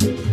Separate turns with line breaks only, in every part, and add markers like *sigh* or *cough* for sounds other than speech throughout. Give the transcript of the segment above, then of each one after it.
Música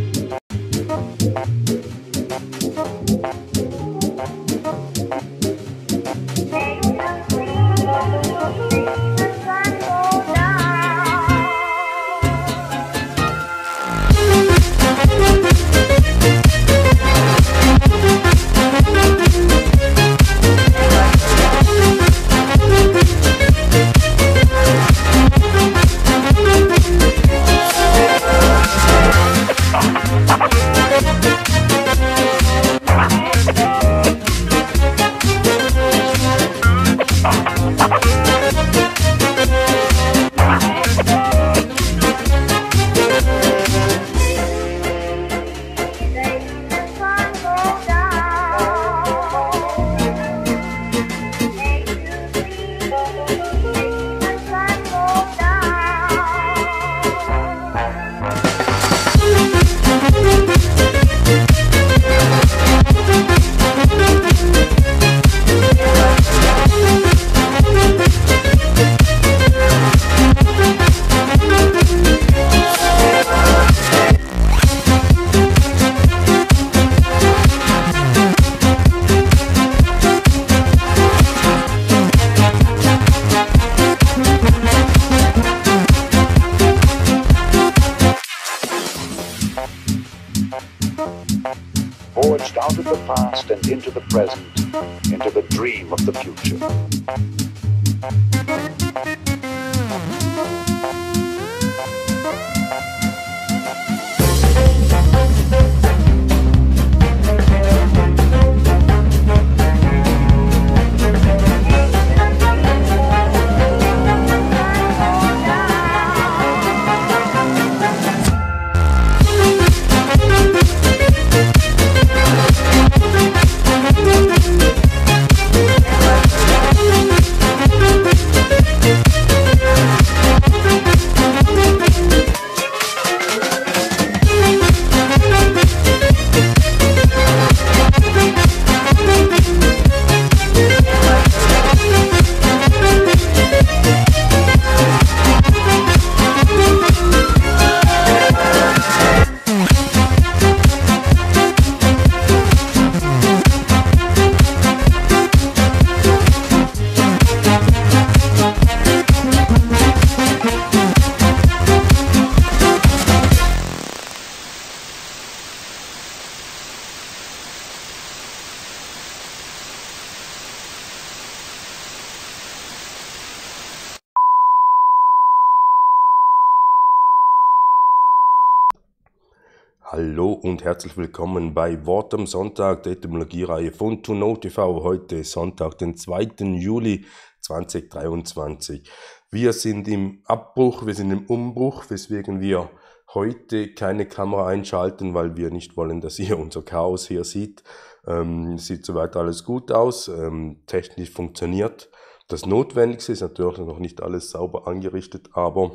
Hallo und herzlich willkommen bei Wort am Sonntag, der Etymologie-Reihe von Tuno TV. Heute Sonntag, den 2. Juli 2023. Wir sind im Abbruch, wir sind im Umbruch, weswegen wir heute keine Kamera einschalten, weil wir nicht wollen, dass ihr unser Chaos hier sieht. Ähm, sieht soweit alles gut aus, ähm, technisch funktioniert. Das Notwendigste ist natürlich noch nicht alles sauber angerichtet, aber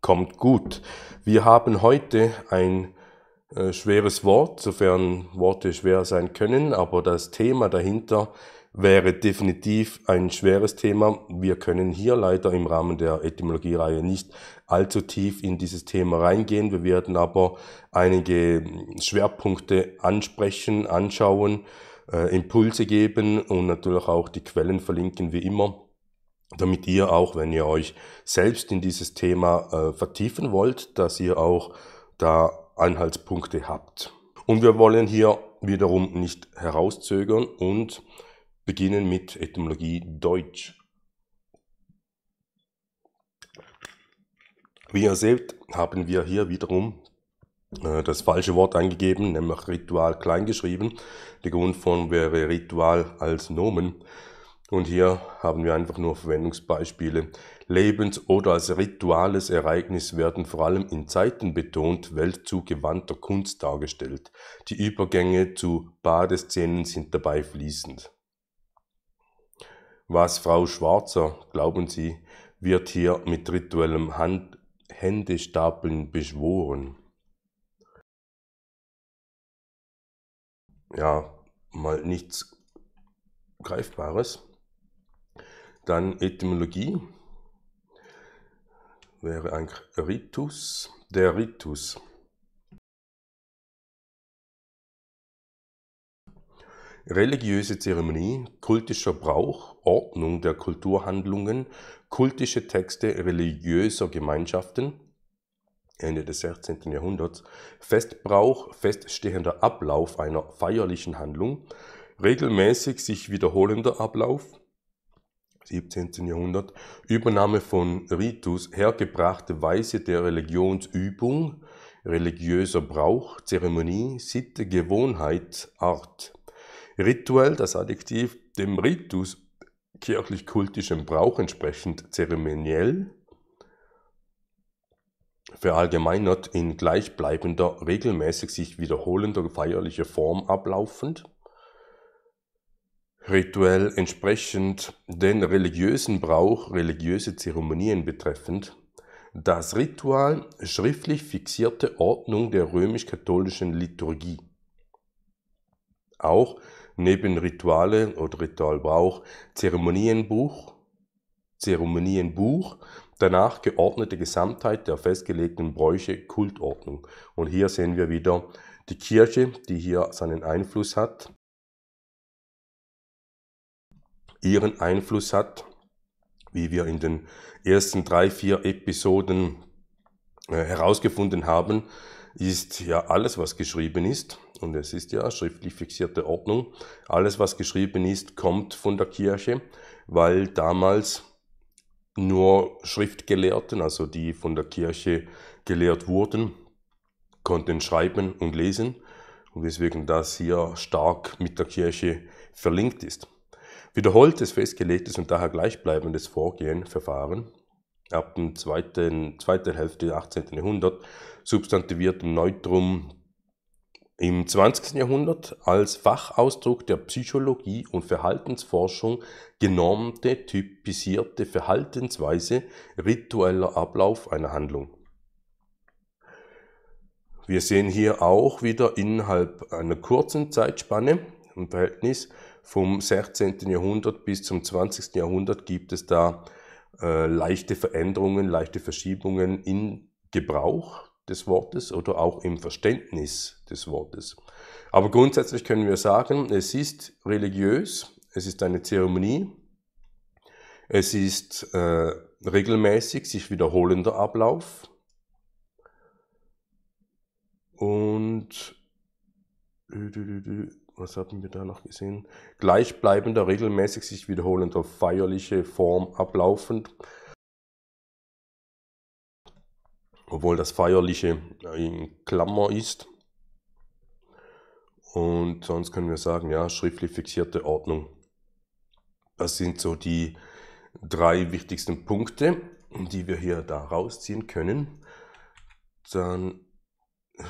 kommt gut. Wir haben heute ein äh, schweres Wort, sofern Worte schwer sein können, aber das Thema dahinter wäre definitiv ein schweres Thema. Wir können hier leider im Rahmen der Etymologiereihe nicht allzu tief in dieses Thema reingehen. Wir werden aber einige Schwerpunkte ansprechen, anschauen, äh, Impulse geben und natürlich auch die Quellen verlinken wie immer, damit ihr auch, wenn ihr euch selbst in dieses Thema äh, vertiefen wollt, dass ihr auch da Anhaltspunkte habt. Und wir wollen hier wiederum nicht herauszögern und beginnen mit Etymologie Deutsch. Wie ihr seht, haben wir hier wiederum äh, das falsche Wort eingegeben, nämlich Ritual kleingeschrieben. Die Grundform wäre Ritual als Nomen. Und hier haben wir einfach nur Verwendungsbeispiele, Lebens- oder als rituales Ereignis werden vor allem in Zeiten betont weltzugewandter Kunst dargestellt. Die Übergänge zu Badeszenen sind dabei fließend. Was Frau Schwarzer, glauben Sie, wird hier mit rituellem Hand Händestapeln beschworen? Ja, mal nichts Greifbares. Dann Etymologie wäre ein Ritus, der Ritus. Religiöse Zeremonie, kultischer Brauch, Ordnung der Kulturhandlungen, kultische Texte religiöser Gemeinschaften, Ende des 16. Jahrhunderts, Festbrauch, feststehender Ablauf einer feierlichen Handlung, regelmäßig sich wiederholender Ablauf, 17. Jahrhundert, Übernahme von Ritus, hergebrachte Weise der Religionsübung, religiöser Brauch, Zeremonie, Sitte, Gewohnheit, Art. Rituell, das Adjektiv, dem Ritus, kirchlich-kultischem Brauch entsprechend zeremoniell, verallgemeinert in gleichbleibender, regelmäßig sich wiederholender feierlicher Form ablaufend, rituell entsprechend den religiösen Brauch, religiöse Zeremonien betreffend, das Ritual schriftlich fixierte Ordnung der römisch-katholischen Liturgie. Auch neben Rituale oder Ritualbrauch Zeremonienbuch, Zeremonienbuch, danach geordnete Gesamtheit der festgelegten Bräuche, Kultordnung. Und hier sehen wir wieder die Kirche, die hier seinen Einfluss hat ihren Einfluss hat, wie wir in den ersten drei, vier Episoden äh, herausgefunden haben, ist ja alles, was geschrieben ist, und es ist ja schriftlich fixierte Ordnung, alles, was geschrieben ist, kommt von der Kirche, weil damals nur Schriftgelehrten, also die von der Kirche gelehrt wurden, konnten schreiben und lesen und weswegen das hier stark mit der Kirche verlinkt ist. Wiederholtes festgelegtes und daher gleichbleibendes Vorgehen, Verfahren ab der zweiten, zweiten Hälfte des 18. Jahrhunderts substantivierten Neutrum im 20. Jahrhundert als Fachausdruck der Psychologie und Verhaltensforschung genormte, typisierte Verhaltensweise, ritueller Ablauf einer Handlung. Wir sehen hier auch wieder innerhalb einer kurzen Zeitspanne im Verhältnis vom 16. Jahrhundert bis zum 20. Jahrhundert gibt es da äh, leichte Veränderungen, leichte Verschiebungen in Gebrauch des Wortes oder auch im Verständnis des Wortes. Aber grundsätzlich können wir sagen, es ist religiös, es ist eine Zeremonie, es ist äh, regelmäßig sich wiederholender Ablauf und was hatten wir da noch gesehen? Gleichbleibender, regelmäßig sich wiederholender, feierliche Form ablaufend. Obwohl das feierliche in Klammer ist. Und sonst können wir sagen, ja, schriftlich fixierte Ordnung. Das sind so die drei wichtigsten Punkte, die wir hier da rausziehen können. Dann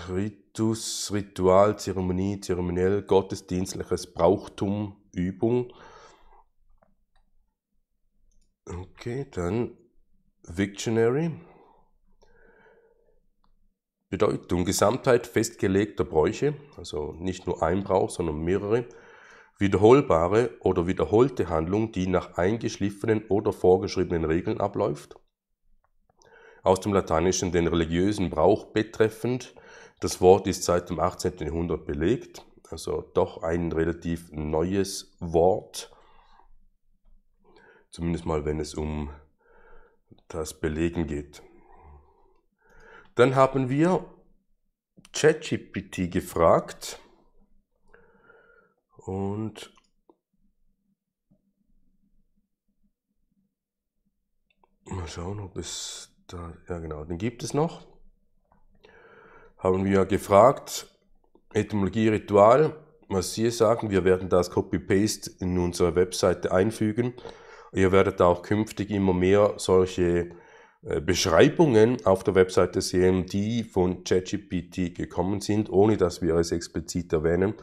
Ritus, Ritual, Zeremonie, zeremoniell, gottesdienstliches Brauchtum, Übung. Okay, dann Victionary. Bedeutung, Gesamtheit festgelegter Bräuche, also nicht nur ein Brauch, sondern mehrere, wiederholbare oder wiederholte Handlung, die nach eingeschliffenen oder vorgeschriebenen Regeln abläuft. Aus dem Lateinischen den religiösen Brauch betreffend, das Wort ist seit dem 18. Jahrhundert belegt, also doch ein relativ neues Wort, zumindest mal wenn es um das Belegen geht. Dann haben wir ChatGPT gefragt und mal schauen, ob es da, ja genau, den gibt es noch haben wir gefragt, Etymologie-Ritual, was Sie sagen, wir werden das Copy-Paste in unsere Webseite einfügen. Ihr werdet auch künftig immer mehr solche äh, Beschreibungen auf der Webseite sehen, die von ChatGPT gekommen sind, ohne dass wir es explizit erwähnen.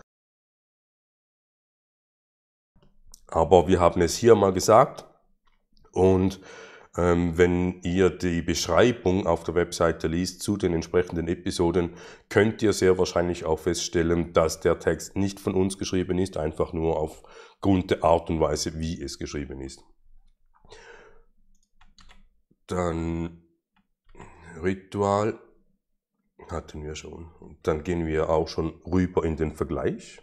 Aber wir haben es hier mal gesagt und ähm, wenn ihr die Beschreibung auf der Webseite liest zu den entsprechenden Episoden, könnt ihr sehr wahrscheinlich auch feststellen, dass der Text nicht von uns geschrieben ist, einfach nur aufgrund der Art und Weise, wie es geschrieben ist. Dann Ritual hatten wir schon. dann gehen wir auch schon rüber in den Vergleich.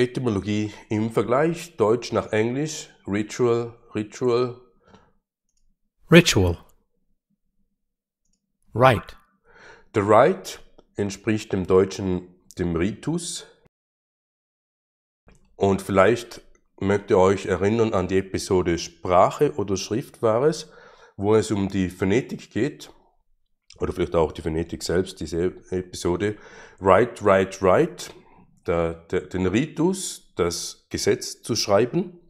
Etymologie im Vergleich Deutsch nach Englisch Ritual, Ritual. Ritual. Right. The Right entspricht dem Deutschen dem Ritus. Und vielleicht möchtet ihr euch erinnern an die Episode Sprache oder Schrift war es, wo es um die Phonetik geht, oder vielleicht auch die Phonetik selbst, diese Episode. Right, right, right der, der, den Ritus, das Gesetz zu schreiben,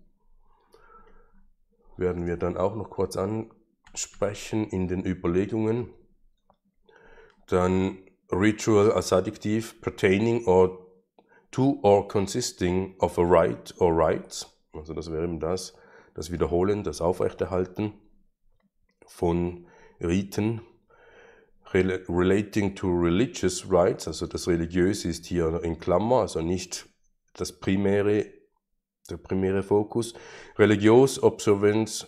werden wir dann auch noch kurz ansprechen in den Überlegungen. Dann Ritual als Adjektiv pertaining or to or consisting of a right or rights. Also das wäre eben das, das Wiederholen, das Aufrechterhalten von Riten, relating to religious rights, also das Religiöse ist hier in Klammer, also nicht das primäre, der primäre Fokus. Religious observance,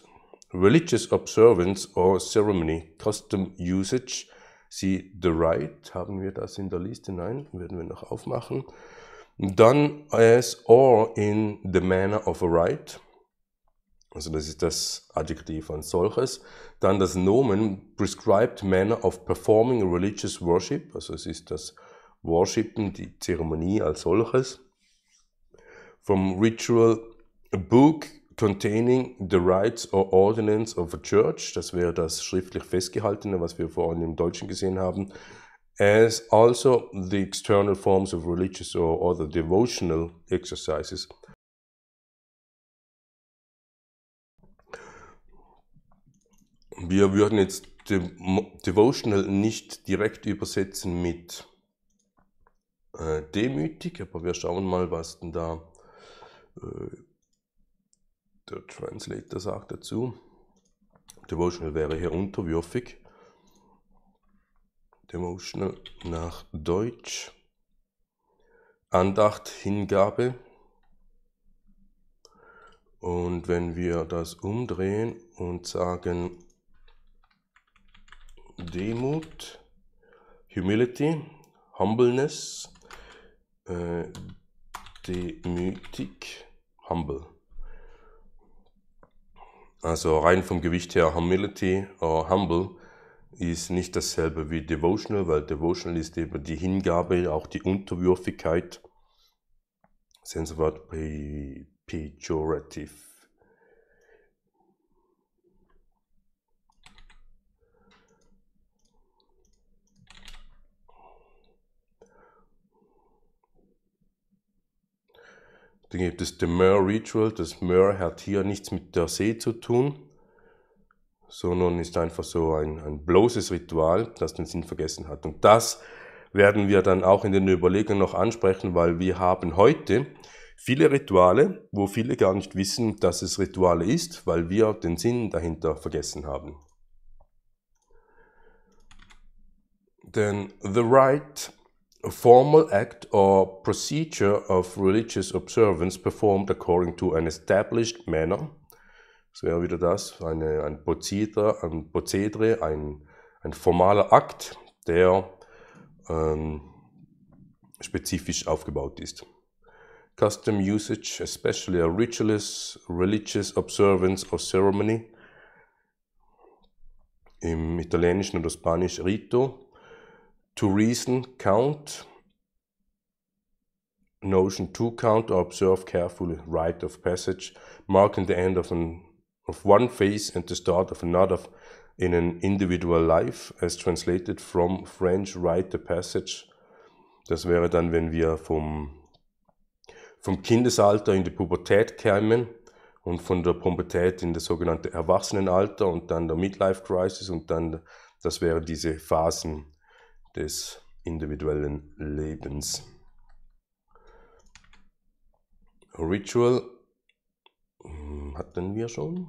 religious observance or ceremony, custom usage, see the right, haben wir das in der Liste? Nein, werden wir noch aufmachen. Done as or in the manner of a right also das ist das Adjektiv an solches. Dann das Nomen prescribed manner of performing religious worship. Also es ist das Worshipen, die Zeremonie als solches. From ritual a book containing the rites or ordinance of a church. Das wäre das schriftlich festgehaltene, was wir vorhin im Deutschen gesehen haben. As also the external forms of religious or other devotional exercises Wir würden jetzt Devotional nicht direkt übersetzen mit äh, demütig, aber wir schauen mal, was denn da äh, der Translator sagt dazu. Devotional wäre hier unterwürfig. Devotional nach Deutsch. Andacht, Hingabe. Und wenn wir das umdrehen und sagen Demut, Humility, Humbleness, äh, demütig, humble. Also rein vom Gewicht her, Humility oder Humble ist nicht dasselbe wie Devotional, weil Devotional ist eben die Hingabe, auch die Unterwürfigkeit. Senswort pejorative. Dann gibt es The Mer Ritual. Das Mer hat hier nichts mit der See zu tun, sondern ist einfach so ein, ein bloßes Ritual, das den Sinn vergessen hat. Und das werden wir dann auch in den Überlegungen noch ansprechen, weil wir haben heute viele Rituale, wo viele gar nicht wissen, dass es Rituale ist, weil wir den Sinn dahinter vergessen haben. Denn The right a formal act or procedure of religious observance performed according to an established manner. Das wäre wieder das, eine, ein, Prozedere, ein Prozedere, ein, ein formaler Akt, der ähm, spezifisch aufgebaut ist. Custom usage, especially a ritualist, religious observance or ceremony. Im Italienischen oder Spanisch Rito, to reason, count, notion to count or observe carefully, rite of passage, marking the end of, an, of one phase and the start of another in an individual life, as translated from French rite of passage. Das wäre dann, wenn wir vom, vom Kindesalter in die Pubertät kämen und von der Pubertät in das sogenannte Erwachsenenalter und dann der Midlife Crisis und dann, das wären diese Phasen des individuellen Lebens. Ritual hm, hatten wir schon.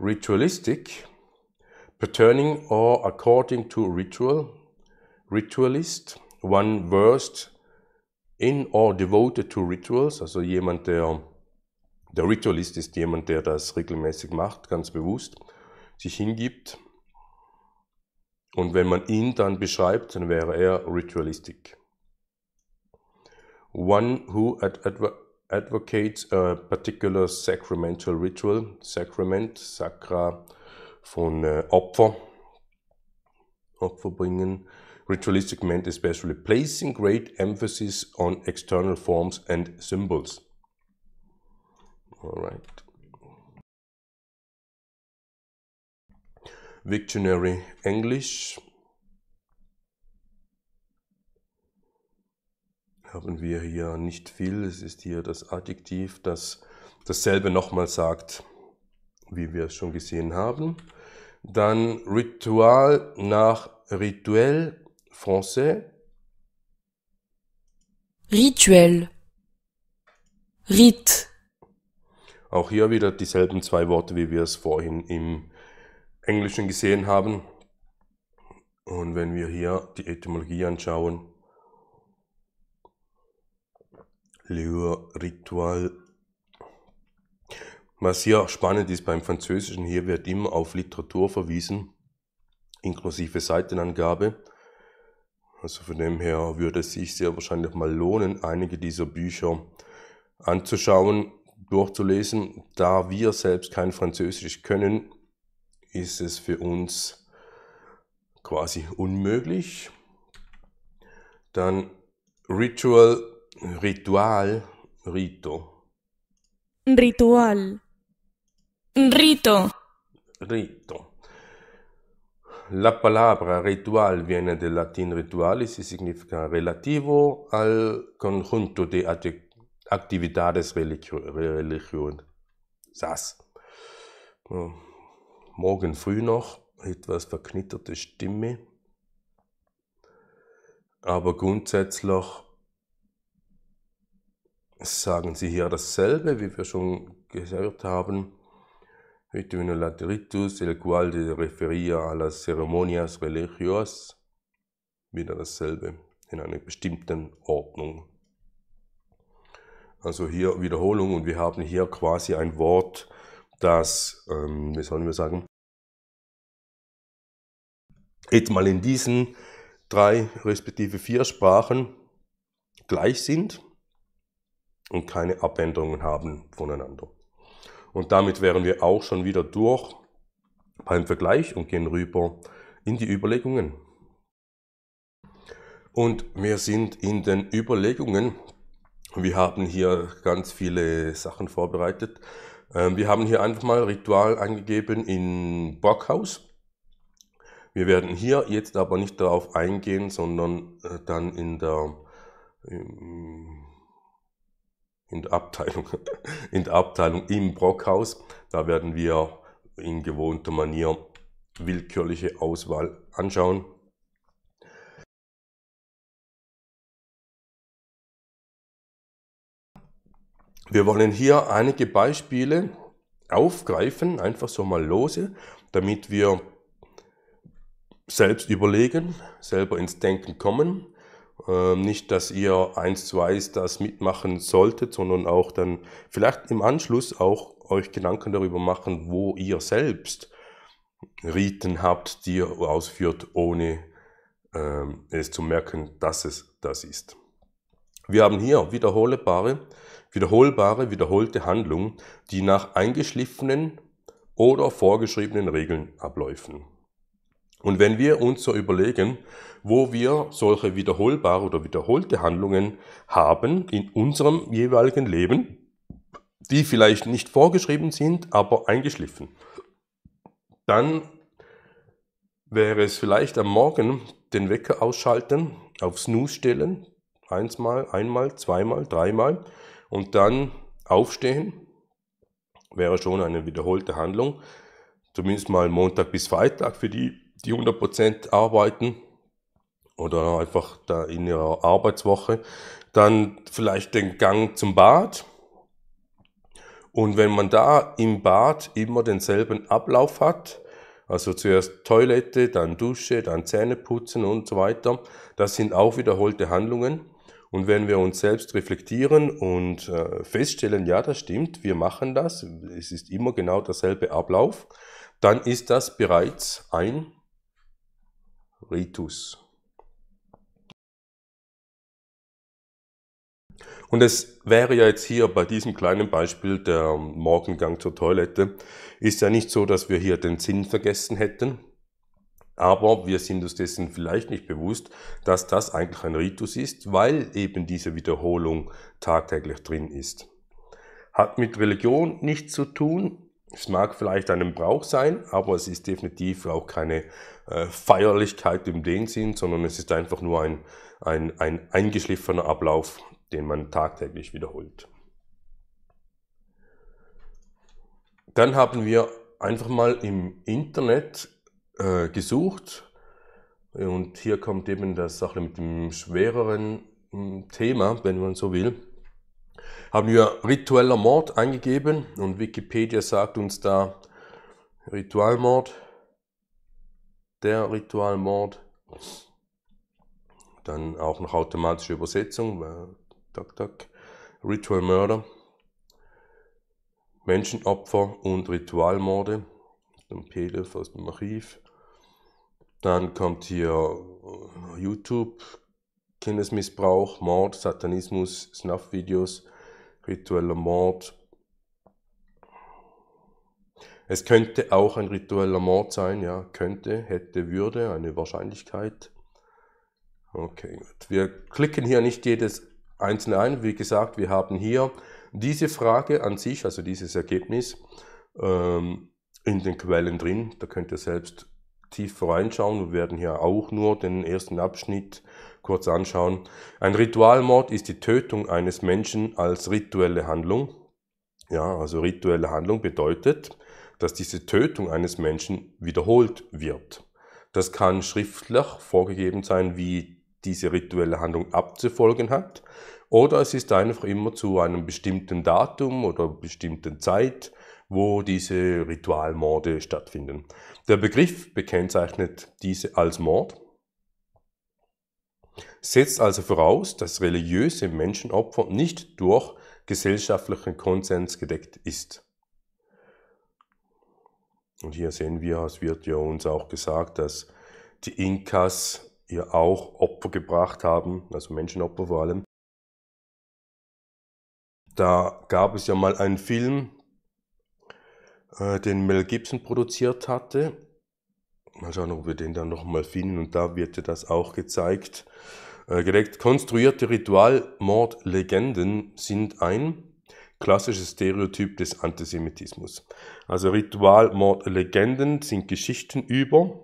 Ritualistic, pertaining or according to ritual, Ritualist, one versed in or devoted to rituals, also jemand, der, der Ritualist ist jemand, der das regelmäßig macht, ganz bewusst, sich hingibt und wenn man ihn dann beschreibt, dann wäre er Ritualistic. One who ad adv advocates a particular sacramental ritual, Sacrament, Sacra von äh, Opfer, Opfer bringen. Ritualistic meant especially placing great emphasis on external forms and symbols. Alright. Victionary Englisch haben wir hier nicht viel. Es ist hier das Adjektiv, das dasselbe nochmal sagt, wie wir es schon gesehen haben. Dann Ritual nach Rituel français.
Rituel. Rit.
Auch hier wieder dieselben zwei Worte, wie wir es vorhin im Englischen gesehen haben. Und wenn wir hier die Etymologie anschauen, Leur Ritual. Was hier spannend ist beim Französischen, hier wird immer auf Literatur verwiesen, inklusive Seitenangabe. Also von dem her würde es sich sehr wahrscheinlich mal lohnen, einige dieser Bücher anzuschauen, durchzulesen. Da wir selbst kein Französisch können, ist es für uns quasi unmöglich. Dann Ritual, Ritual, Rito.
Ritual. Rito.
Rito. La palabra ritual viene del latín ritualis y significa relativo al conjunto de actividades religiosas. Mm morgen früh noch etwas verknitterte Stimme. Aber grundsätzlich sagen sie hier dasselbe, wie wir schon gehört haben. Vetumino lateritus, el cual de refería a las ceremonias religiosas. Wieder dasselbe, in einer bestimmten Ordnung. Also hier Wiederholung und wir haben hier quasi ein Wort, dass, ähm, wie sollen wir sagen, jetzt mal in diesen drei respektive vier Sprachen gleich sind und keine Abänderungen haben voneinander. Und damit wären wir auch schon wieder durch beim Vergleich und gehen rüber in die Überlegungen. Und wir sind in den Überlegungen wir haben hier ganz viele Sachen vorbereitet. Ähm, wir haben hier einfach mal Ritual eingegeben in Brockhaus. Wir werden hier jetzt aber nicht darauf eingehen, sondern äh, dann in der, in der Abteilung, *laughs* in der Abteilung im Brockhaus. Da werden wir in gewohnter Manier willkürliche Auswahl anschauen. Wir wollen hier einige Beispiele aufgreifen, einfach so mal lose, damit wir selbst überlegen, selber ins Denken kommen. Ähm, nicht, dass ihr eins zu eins das mitmachen solltet, sondern auch dann vielleicht im Anschluss auch euch Gedanken darüber machen, wo ihr selbst Riten habt, die ihr ausführt, ohne ähm, es zu merken, dass es das ist. Wir haben hier wiederholbare wiederholbare, wiederholte Handlung, die nach eingeschliffenen oder vorgeschriebenen Regeln abläufen. Und wenn wir uns so überlegen, wo wir solche wiederholbare oder wiederholte Handlungen haben in unserem jeweiligen Leben, die vielleicht nicht vorgeschrieben sind, aber eingeschliffen, dann wäre es vielleicht am Morgen den Wecker ausschalten, auf Snooze stellen, einsmal, einmal, zweimal, dreimal und dann aufstehen wäre schon eine wiederholte Handlung. Zumindest mal Montag bis Freitag für die, die 100% arbeiten oder einfach da in ihrer Arbeitswoche. Dann vielleicht den Gang zum Bad. Und wenn man da im Bad immer denselben Ablauf hat, also zuerst Toilette, dann Dusche, dann Zähne putzen und so weiter, das sind auch wiederholte Handlungen. Und wenn wir uns selbst reflektieren und äh, feststellen, ja, das stimmt, wir machen das, es ist immer genau derselbe Ablauf, dann ist das bereits ein Ritus. Und es wäre ja jetzt hier bei diesem kleinen Beispiel der Morgengang zur Toilette, ist ja nicht so, dass wir hier den Sinn vergessen hätten, aber wir sind uns dessen vielleicht nicht bewusst, dass das eigentlich ein Ritus ist, weil eben diese Wiederholung tagtäglich drin ist. Hat mit Religion nichts zu tun. Es mag vielleicht ein Brauch sein, aber es ist definitiv auch keine äh, Feierlichkeit im dem Sinn, sondern es ist einfach nur ein, ein, ein eingeschliffener Ablauf, den man tagtäglich wiederholt. Dann haben wir einfach mal im Internet äh, gesucht. Und hier kommt eben das Sache mit dem schwereren mm, Thema, wenn man so will. Haben wir ritueller Mord eingegeben und Wikipedia sagt uns da Ritualmord, der Ritualmord, dann auch noch automatische Übersetzung, tak, tak, Ritual Murder, Menschenopfer und Ritualmorde, dem PDF aus dem Archiv. Dann kommt hier äh, YouTube, Kindesmissbrauch, Mord, Satanismus, Snuff-Videos, ritueller Mord. Es könnte auch ein ritueller Mord sein, ja, könnte, hätte, würde, eine Wahrscheinlichkeit. Okay, gut. Wir klicken hier nicht jedes einzelne ein. Wie gesagt, wir haben hier diese Frage an sich, also dieses Ergebnis, ähm, in den Quellen drin. Da könnt ihr selbst tief reinschauen. Wir werden hier auch nur den ersten Abschnitt kurz anschauen. Ein Ritualmord ist die Tötung eines Menschen als rituelle Handlung. Ja, also rituelle Handlung bedeutet, dass diese Tötung eines Menschen wiederholt wird. Das kann schriftlich vorgegeben sein, wie diese rituelle Handlung abzufolgen hat. Oder es ist einfach immer zu einem bestimmten Datum oder bestimmten Zeit, wo diese Ritualmorde stattfinden. Der Begriff bekennzeichnet diese als Mord, setzt also voraus, dass religiöse Menschenopfer nicht durch gesellschaftlichen Konsens gedeckt ist. Und hier sehen wir, es wird ja uns auch gesagt, dass die Inkas ihr auch Opfer gebracht haben, also Menschenopfer vor allem. Da gab es ja mal einen Film, äh, den Mel Gibson produziert hatte. Mal schauen, ob wir den dann nochmal finden. Und da wird das auch gezeigt. direkt äh, konstruierte Ritualmordlegenden sind ein klassisches Stereotyp des Antisemitismus. Also Ritualmordlegenden sind Geschichten über.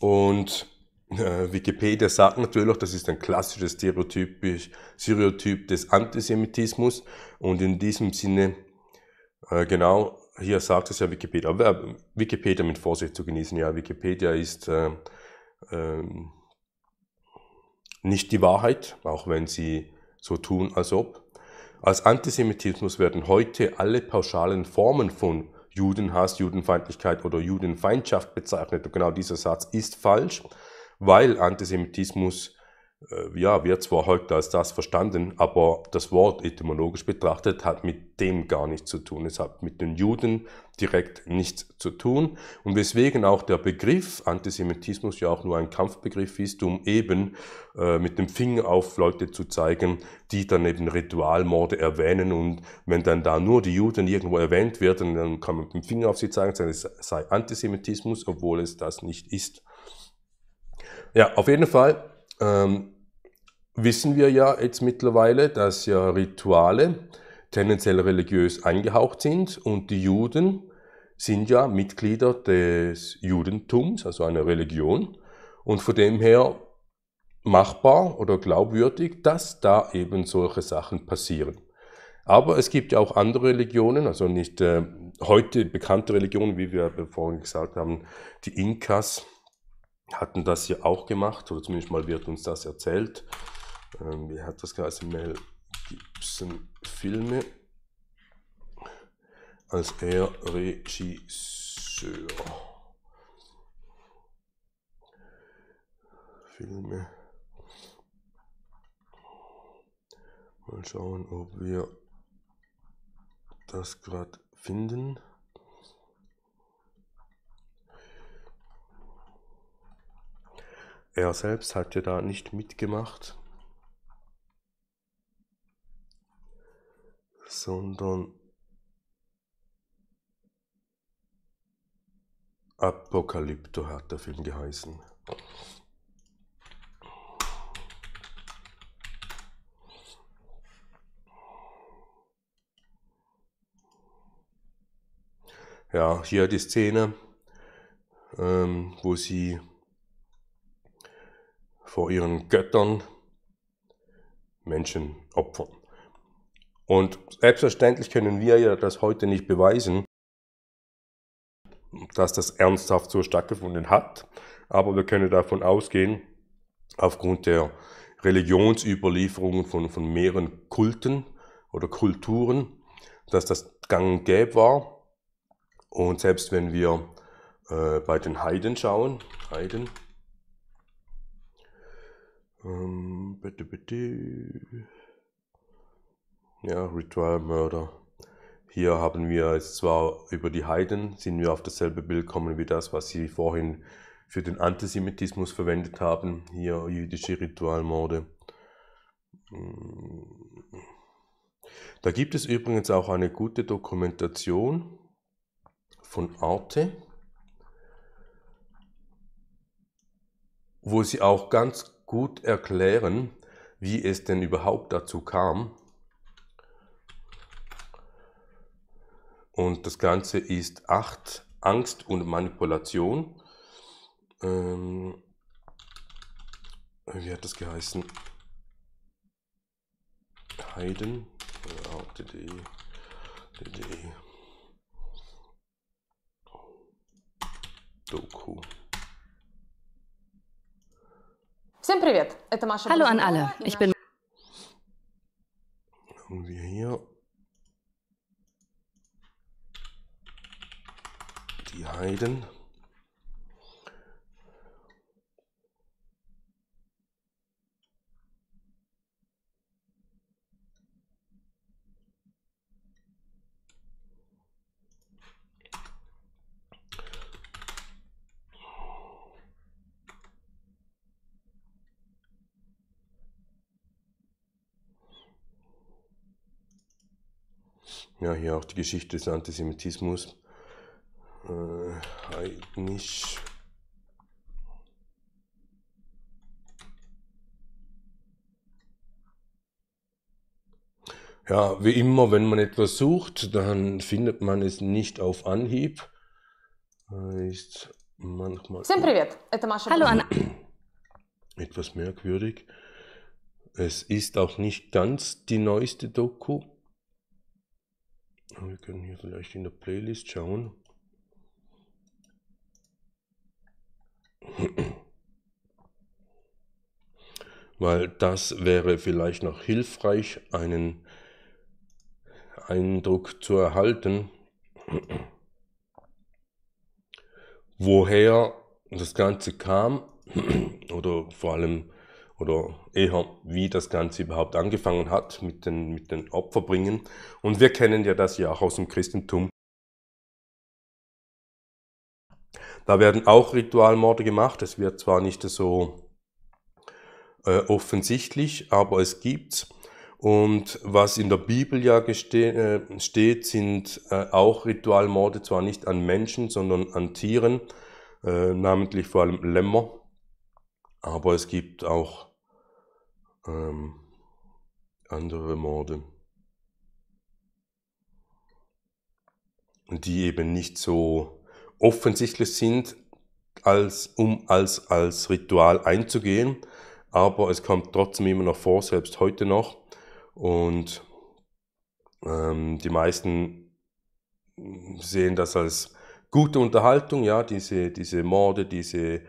Und äh, Wikipedia sagt natürlich, das ist ein klassisches Stereotyp, Stereotyp des Antisemitismus. Und in diesem Sinne äh, genau, hier sagt es ja Wikipedia. Aber äh, Wikipedia mit Vorsicht zu genießen. Ja, Wikipedia ist äh, ähm, nicht die Wahrheit, auch wenn sie so tun, als ob. Als Antisemitismus werden heute alle pauschalen Formen von Judenhass, Judenfeindlichkeit oder Judenfeindschaft bezeichnet. Und genau dieser Satz ist falsch, weil Antisemitismus äh, ja, wird zwar heute halt als das verstanden, aber das Wort etymologisch betrachtet hat mit dem gar nichts zu tun. Es hat mit den Juden direkt nichts zu tun. Und weswegen auch der Begriff Antisemitismus ja auch nur ein Kampfbegriff ist, um eben äh, mit dem Finger auf Leute zu zeigen, die dann eben Ritualmorde erwähnen. Und wenn dann da nur die Juden irgendwo erwähnt werden, dann kann man mit dem Finger auf sie zeigen, sagen, es sei Antisemitismus, obwohl es das nicht ist. Ja, auf jeden Fall. Ähm, wissen wir ja jetzt mittlerweile, dass ja Rituale tendenziell religiös angehaucht sind und die Juden sind ja Mitglieder des Judentums, also einer Religion und von dem her machbar oder glaubwürdig, dass da eben solche Sachen passieren. Aber es gibt ja auch andere Religionen, also nicht äh, heute bekannte Religionen, wie wir vorhin gesagt haben, die Inkas hatten das ja auch gemacht, oder zumindest mal wird uns das erzählt ähm, wie hat das geheißen, Mel Gibson Filme als er Regisseur. Filme. Mal schauen, ob wir das gerade finden. Er selbst hat ja da nicht mitgemacht. sondern Apokalypto hat der Film geheißen. Ja, hier die Szene, ähm, wo sie vor ihren Göttern Menschen opfern. Und selbstverständlich können wir ja das heute nicht beweisen, dass das ernsthaft so stattgefunden hat, aber wir können davon ausgehen, aufgrund der Religionsüberlieferungen von, von mehreren Kulten oder Kulturen, dass das gang und gäbe war. Und selbst wenn wir äh, bei den Heiden schauen, Heiden, ähm, bitte, bitte, ja, Ritual Murder. Hier haben wir jetzt zwar über die Heiden, sind wir auf dasselbe Bild gekommen wie das, was sie vorhin für den Antisemitismus verwendet haben. Hier jüdische Ritualmorde. Hm. Da gibt es übrigens auch eine gute Dokumentation von Arte, wo sie auch ganz gut erklären, wie es denn überhaupt dazu kam, Und das Ganze ist Acht, Angst und Manipulation. Ähm, wie hat das geheißen? Heiden. Ja, DD. DD. E. E. Doku.
Hallo an alle, ich bin
schneiden. Ja, hier auch die Geschichte des Antisemitismus. Äh, halt Ja, wie immer, wenn man etwas sucht, dann findet man es nicht auf Anhieb. Ist manchmal. Всем
привет, это Маша. Hallo Anna.
*clears throat* Etwas merkwürdig. Es ist auch nicht ganz die neueste Doku. Wir können hier vielleicht in der Playlist schauen. *clears throat* Weil das wäre vielleicht noch hilfreich, einen Eindruck zu erhalten, *clears throat* woher das Ganze kam *clears throat* oder vor allem oder eher wie das Ganze überhaupt angefangen hat mit den, mit den Opferbringen. Und wir kennen ja das ja auch aus dem Christentum, Da werden auch Ritualmorde gemacht. Es wird zwar nicht so äh, offensichtlich, aber es gibt's. Und was in der Bibel ja äh, steht, sind äh, auch Ritualmorde zwar nicht an Menschen, sondern an Tieren, äh, namentlich vor allem Lämmer. Aber es gibt auch ähm, andere Morde, die eben nicht so offensichtlich sind, als, um als, als Ritual einzugehen. Aber es kommt trotzdem immer noch vor, selbst heute noch. Und ähm, die meisten sehen das als gute Unterhaltung, ja, diese, diese Morde, diese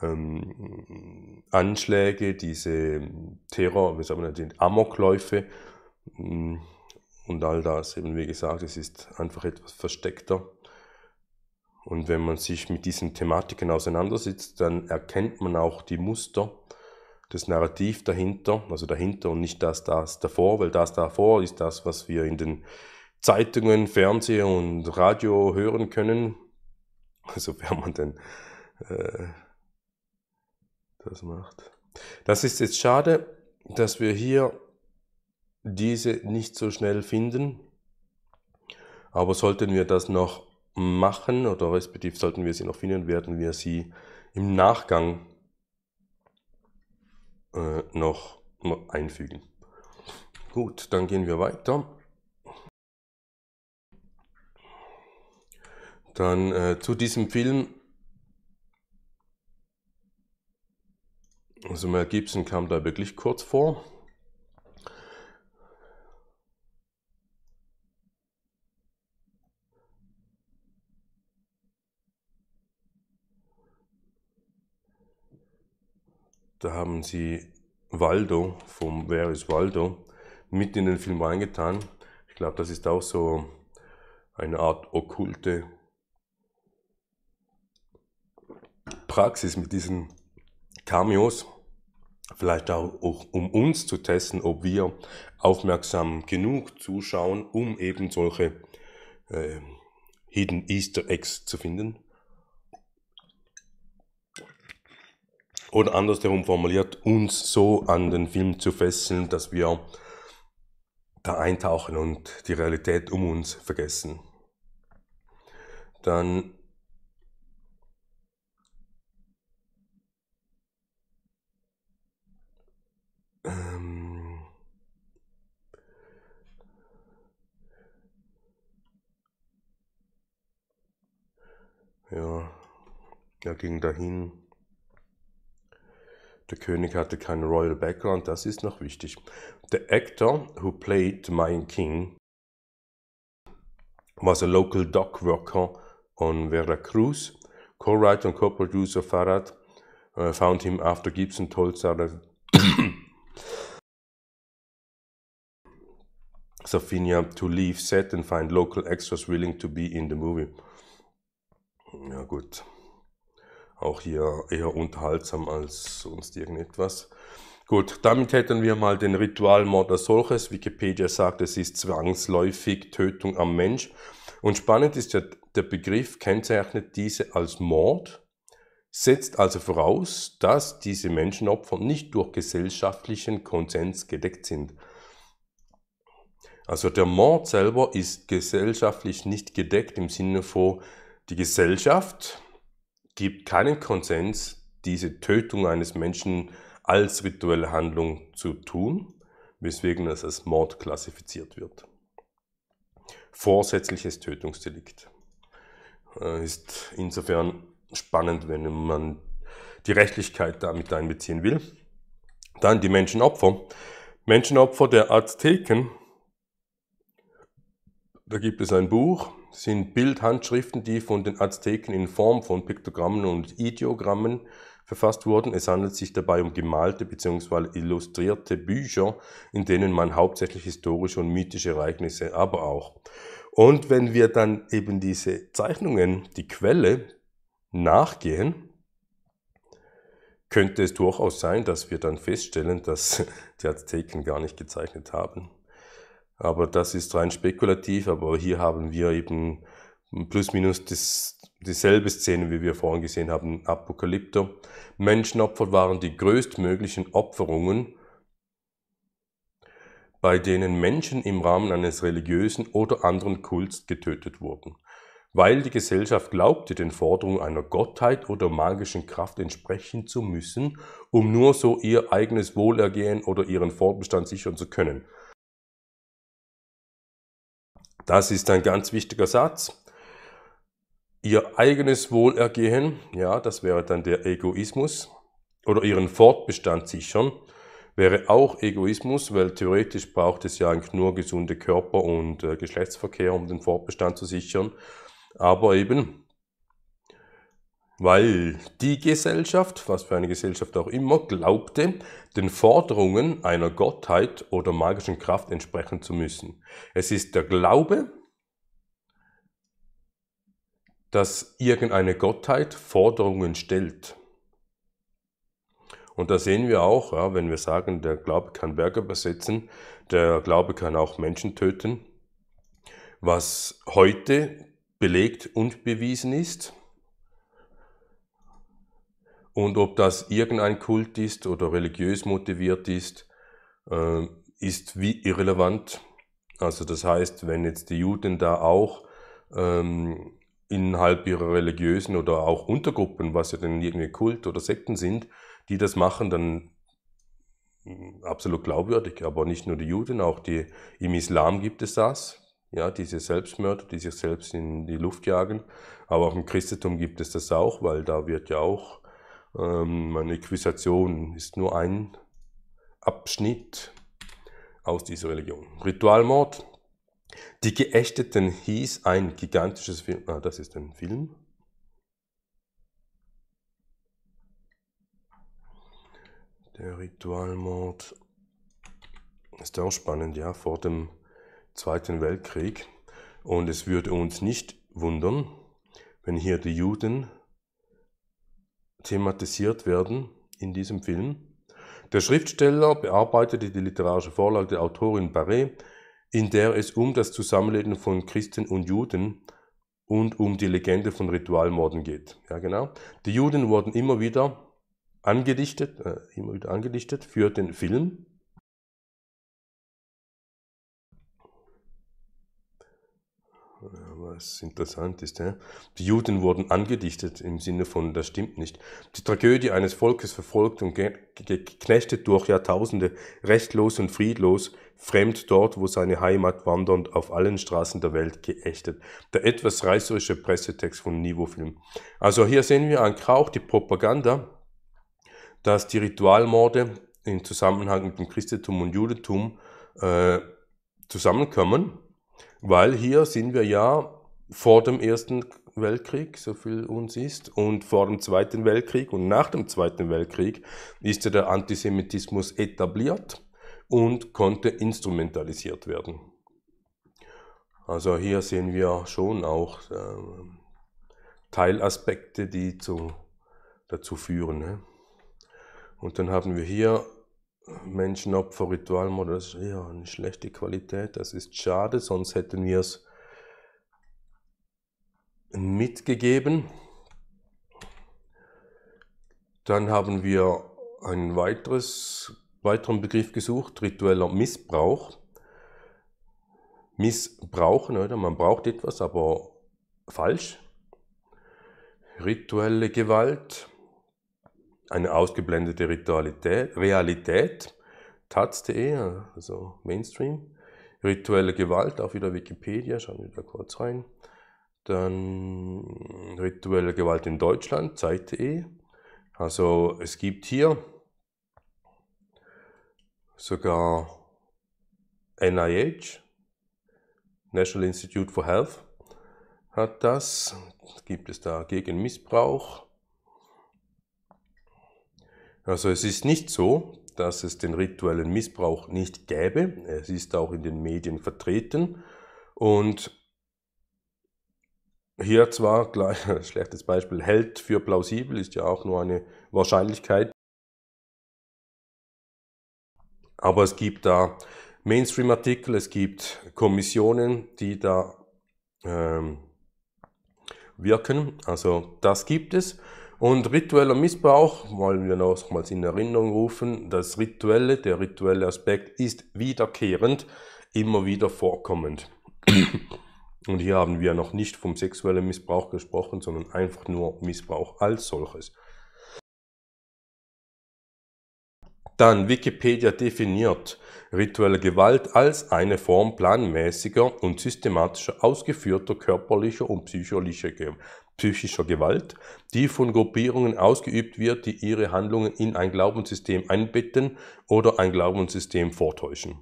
ähm, Anschläge, diese ähm, Terror, wie sagen wir die Amokläufe und all das. Eben wie gesagt, es ist einfach etwas versteckter. Und wenn man sich mit diesen Thematiken auseinandersetzt, dann erkennt man auch die Muster, das Narrativ dahinter, also dahinter und nicht das, das davor, weil das davor ist das, was wir in den Zeitungen, Fernsehen und Radio hören können, *laughs* Also wer man denn äh, das macht. Das ist jetzt schade, dass wir hier diese nicht so schnell finden, aber sollten wir das noch machen oder respektiv sollten wir sie noch finden, werden wir sie im Nachgang äh, noch einfügen. Gut, dann gehen wir weiter. Dann äh, zu diesem Film. Also Mel Gibson kam da wirklich kurz vor. Da haben sie Waldo vom Where is Waldo mit in den Film reingetan. Ich glaube, das ist auch so eine Art okkulte Praxis mit diesen Cameos. Vielleicht auch, um uns zu testen, ob wir aufmerksam genug zuschauen, um eben solche äh, Hidden Easter Eggs zu finden. oder andersherum formuliert, uns so an den Film zu fesseln, dass wir da eintauchen und die Realität um uns vergessen. Dann
ähm,
ja, er ging dahin. Der König hatte keinen Royal Background, das ist noch wichtig. The actor who played the Lion King was a local dock worker on Veracruz. Co-writer and co-producer Farad uh, found him after Gibson told Sarah Safinia *coughs* to leave set and find local extras willing to be in the movie. Ja gut auch hier eher unterhaltsam als sonst irgendetwas. Gut, damit hätten wir mal den Ritualmord als solches. Wikipedia sagt, es ist zwangsläufig Tötung am Mensch. Und spannend ist ja, der Begriff kennzeichnet diese als Mord, setzt also voraus, dass diese Menschenopfer nicht durch gesellschaftlichen Konsens gedeckt sind. Also der Mord selber ist gesellschaftlich nicht gedeckt im Sinne von, die Gesellschaft gibt keinen Konsens, diese Tötung eines Menschen als rituelle Handlung zu tun, weswegen es als Mord klassifiziert wird. Vorsätzliches Tötungsdelikt äh, ist insofern spannend, wenn man die Rechtlichkeit damit einbeziehen will. Dann die Menschenopfer. Menschenopfer der Azteken. Da gibt es ein Buch, sind Bildhandschriften, die von den Azteken in Form von Piktogrammen und Ideogrammen verfasst wurden. Es handelt sich dabei um gemalte bzw. illustrierte Bücher, in denen man hauptsächlich historische und mythische Ereignisse, aber auch. Und wenn wir dann eben diese Zeichnungen, die Quelle nachgehen, könnte es durchaus sein, dass wir dann feststellen, dass *laughs* die Azteken gar nicht gezeichnet haben. Aber das ist rein spekulativ, aber hier haben wir eben plus minus das, dieselbe Szene, wie wir vorhin gesehen haben, in Apokalypto. Menschenopfer waren die größtmöglichen Opferungen, bei denen Menschen im Rahmen eines religiösen oder anderen Kults getötet wurden. Weil die Gesellschaft glaubte, den Forderungen einer Gottheit oder magischen Kraft entsprechen zu müssen, um nur so ihr eigenes Wohlergehen oder ihren Fortbestand sichern zu können. Das ist ein ganz wichtiger Satz. Ihr eigenes Wohlergehen, ja, das wäre dann der Egoismus, oder ihren Fortbestand sichern, wäre auch Egoismus, weil theoretisch braucht es ja eigentlich nur gesunde Körper und äh, Geschlechtsverkehr, um den Fortbestand zu sichern. Aber eben, weil die Gesellschaft, was für eine Gesellschaft auch immer, glaubte, den Forderungen einer Gottheit oder magischen Kraft entsprechen zu müssen. Es ist der Glaube, dass irgendeine Gottheit Forderungen stellt. Und da sehen wir auch, ja, wenn wir sagen, der Glaube kann Berge übersetzen, der Glaube kann auch Menschen töten, was heute belegt und bewiesen ist und ob das irgendein Kult ist oder religiös motiviert ist, ähm, ist wie irrelevant. Also das heißt, wenn jetzt die Juden da auch ähm, innerhalb ihrer religiösen oder auch Untergruppen, was ja dann irgendwie Kult oder Sekten sind, die das machen, dann mm, absolut glaubwürdig. Aber nicht nur die Juden, auch die, im Islam gibt es das. Ja, diese Selbstmörder, die sich selbst in die Luft jagen. Aber auch im Christentum gibt es das auch, weil da wird ja auch ähm, eine Äquisation ist nur ein Abschnitt aus dieser Religion. Ritualmord. Die Geächteten hieß ein gigantisches Film. Ah, das ist ein Film. Der Ritualmord ist auch spannend, ja, vor dem Zweiten Weltkrieg. Und es würde uns nicht wundern, wenn hier die Juden thematisiert werden in diesem Film. Der Schriftsteller bearbeitete die literarische Vorlage der Autorin Barret, in der es um das Zusammenleben von Christen und Juden und um die Legende von Ritualmorden geht. Ja, genau. Die Juden wurden immer wieder angedichtet, äh, immer wieder angedichtet für den Film. was interessant ist. Ja? Die Juden wurden angedichtet im Sinne von, das stimmt nicht. Die Tragödie eines Volkes verfolgt und geknechtet durch Jahrtausende, rechtlos und friedlos, fremd dort, wo seine Heimat wandernd auf allen Straßen der Welt geächtet. Der etwas reißerische Pressetext von Niveau-Film. Also hier sehen wir an Krauch die Propaganda, dass die Ritualmorde im Zusammenhang mit dem Christentum und Judentum äh, zusammenkommen, weil hier sind wir ja vor dem Ersten Weltkrieg, so viel uns ist, und vor dem Zweiten Weltkrieg und nach dem Zweiten Weltkrieg ist ja der Antisemitismus etabliert und konnte instrumentalisiert werden. Also hier sehen wir schon auch äh, Teilaspekte, die zu, dazu führen. Ne? Und dann haben wir hier Menschenopfer, Ritualmord, das ist ja eine schlechte Qualität, das ist schade, sonst hätten wir es mitgegeben. Dann haben wir einen weiteres, weiteren Begriff gesucht, ritueller Missbrauch. Missbrauchen, oder? Man braucht etwas, aber falsch. Rituelle Gewalt, eine ausgeblendete Ritualität, Realität, taz.de, also Mainstream. Rituelle Gewalt, auch wieder Wikipedia, schauen wir da kurz rein. Dann rituelle Gewalt in Deutschland, Zeit.de. Also es gibt hier sogar NIH, National Institute for Health, hat das. Gibt es da gegen Missbrauch? Also es ist nicht so, dass es den rituellen Missbrauch nicht gäbe. Es ist auch in den Medien vertreten und hier zwar, gleich, *laughs* schlechtes Beispiel, hält für plausibel, ist ja auch nur eine Wahrscheinlichkeit. Aber es gibt da Mainstream-Artikel, es gibt Kommissionen, die da ähm, wirken. Also das gibt es. Und ritueller Missbrauch, wollen wir nochmals in Erinnerung rufen, das rituelle, der rituelle Aspekt ist wiederkehrend, immer wieder vorkommend. Und hier haben wir noch nicht vom sexuellen Missbrauch gesprochen, sondern einfach nur Missbrauch als solches. Dann Wikipedia definiert rituelle Gewalt als eine Form planmäßiger und systematischer ausgeführter körperlicher und psychischer Gewalt, die von Gruppierungen ausgeübt wird, die ihre Handlungen in ein Glaubenssystem einbetten oder ein Glaubenssystem vortäuschen.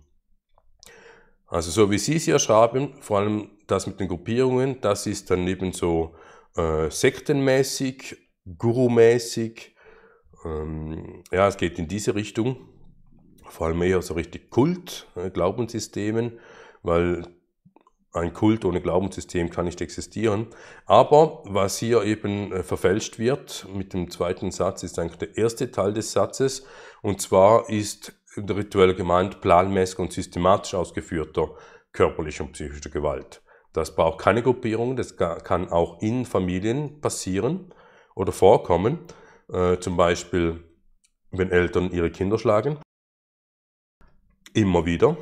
Also so wie Sie es ja schreiben, vor allem das mit den Gruppierungen, das ist dann eben so äh, sektenmäßig, gurumäßig. Ähm, ja, es geht in diese Richtung. Vor allem eher so richtig Kult, äh, Glaubenssystemen, weil ein Kult ohne Glaubenssystem kann nicht existieren. Aber was hier eben äh, verfälscht wird mit dem zweiten Satz, ist eigentlich der erste Teil des Satzes. Und zwar ist rituell gemeint planmäßig und systematisch ausgeführter körperlicher und psychischer Gewalt. Das braucht keine Gruppierung, das kann auch in Familien passieren oder vorkommen. Äh, zum Beispiel, wenn Eltern ihre Kinder schlagen. Immer wieder.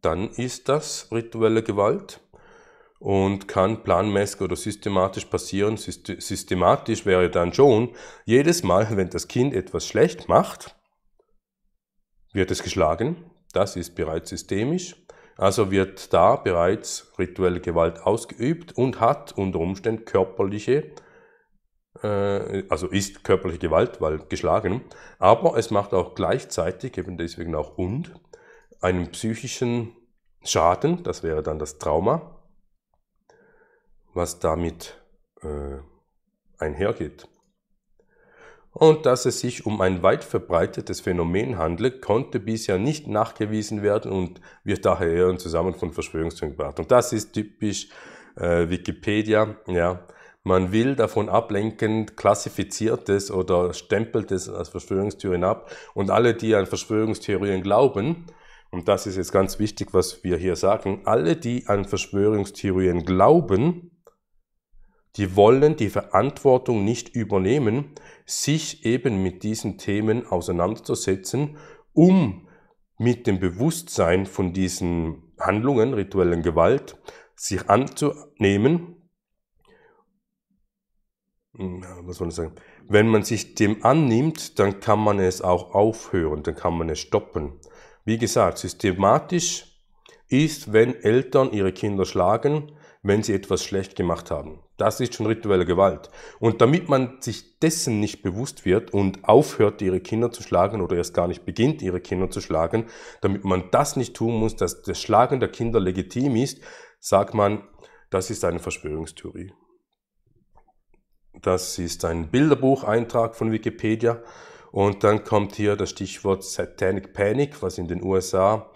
Dann ist das rituelle Gewalt und kann planmäßig oder systematisch passieren. Systematisch wäre dann schon jedes Mal, wenn das Kind etwas schlecht macht, wird es geschlagen. Das ist bereits systemisch. Also wird da bereits rituelle Gewalt ausgeübt und hat unter Umständen körperliche, äh, also ist körperliche Gewalt, weil geschlagen. Aber es macht auch gleichzeitig, eben deswegen auch und, einen psychischen Schaden, das wäre dann das Trauma, was damit äh, einhergeht und dass es sich um ein weit verbreitetes Phänomen handelt, konnte bisher nicht nachgewiesen werden und wird daher eher im Zusammenhang von Verschwörungstheorien gebracht. Und das ist typisch äh, Wikipedia, ja. Man will davon ablenken, klassifiziert es oder stempelt es als Verschwörungstheorien ab. Und alle, die an Verschwörungstheorien glauben, und das ist jetzt ganz wichtig, was wir hier sagen, alle, die an Verschwörungstheorien glauben, die wollen die Verantwortung nicht übernehmen sich eben mit diesen Themen auseinanderzusetzen, um mit dem Bewusstsein von diesen Handlungen, rituellen Gewalt, sich anzunehmen. Hm, was soll ich sagen? Wenn man sich dem annimmt, dann kann man es auch aufhören, dann kann man es stoppen. Wie gesagt, systematisch ist, wenn Eltern ihre Kinder schlagen, wenn sie etwas schlecht gemacht haben. Das ist schon rituelle Gewalt. Und damit man sich dessen nicht bewusst wird und aufhört, ihre Kinder zu schlagen oder erst gar nicht beginnt, ihre Kinder zu schlagen, damit man das nicht tun muss, dass das Schlagen der Kinder legitim ist, sagt man, das ist eine Verschwörungstheorie. Das ist ein Bilderbucheintrag von Wikipedia. Und dann kommt hier das Stichwort Satanic Panic, was in den USA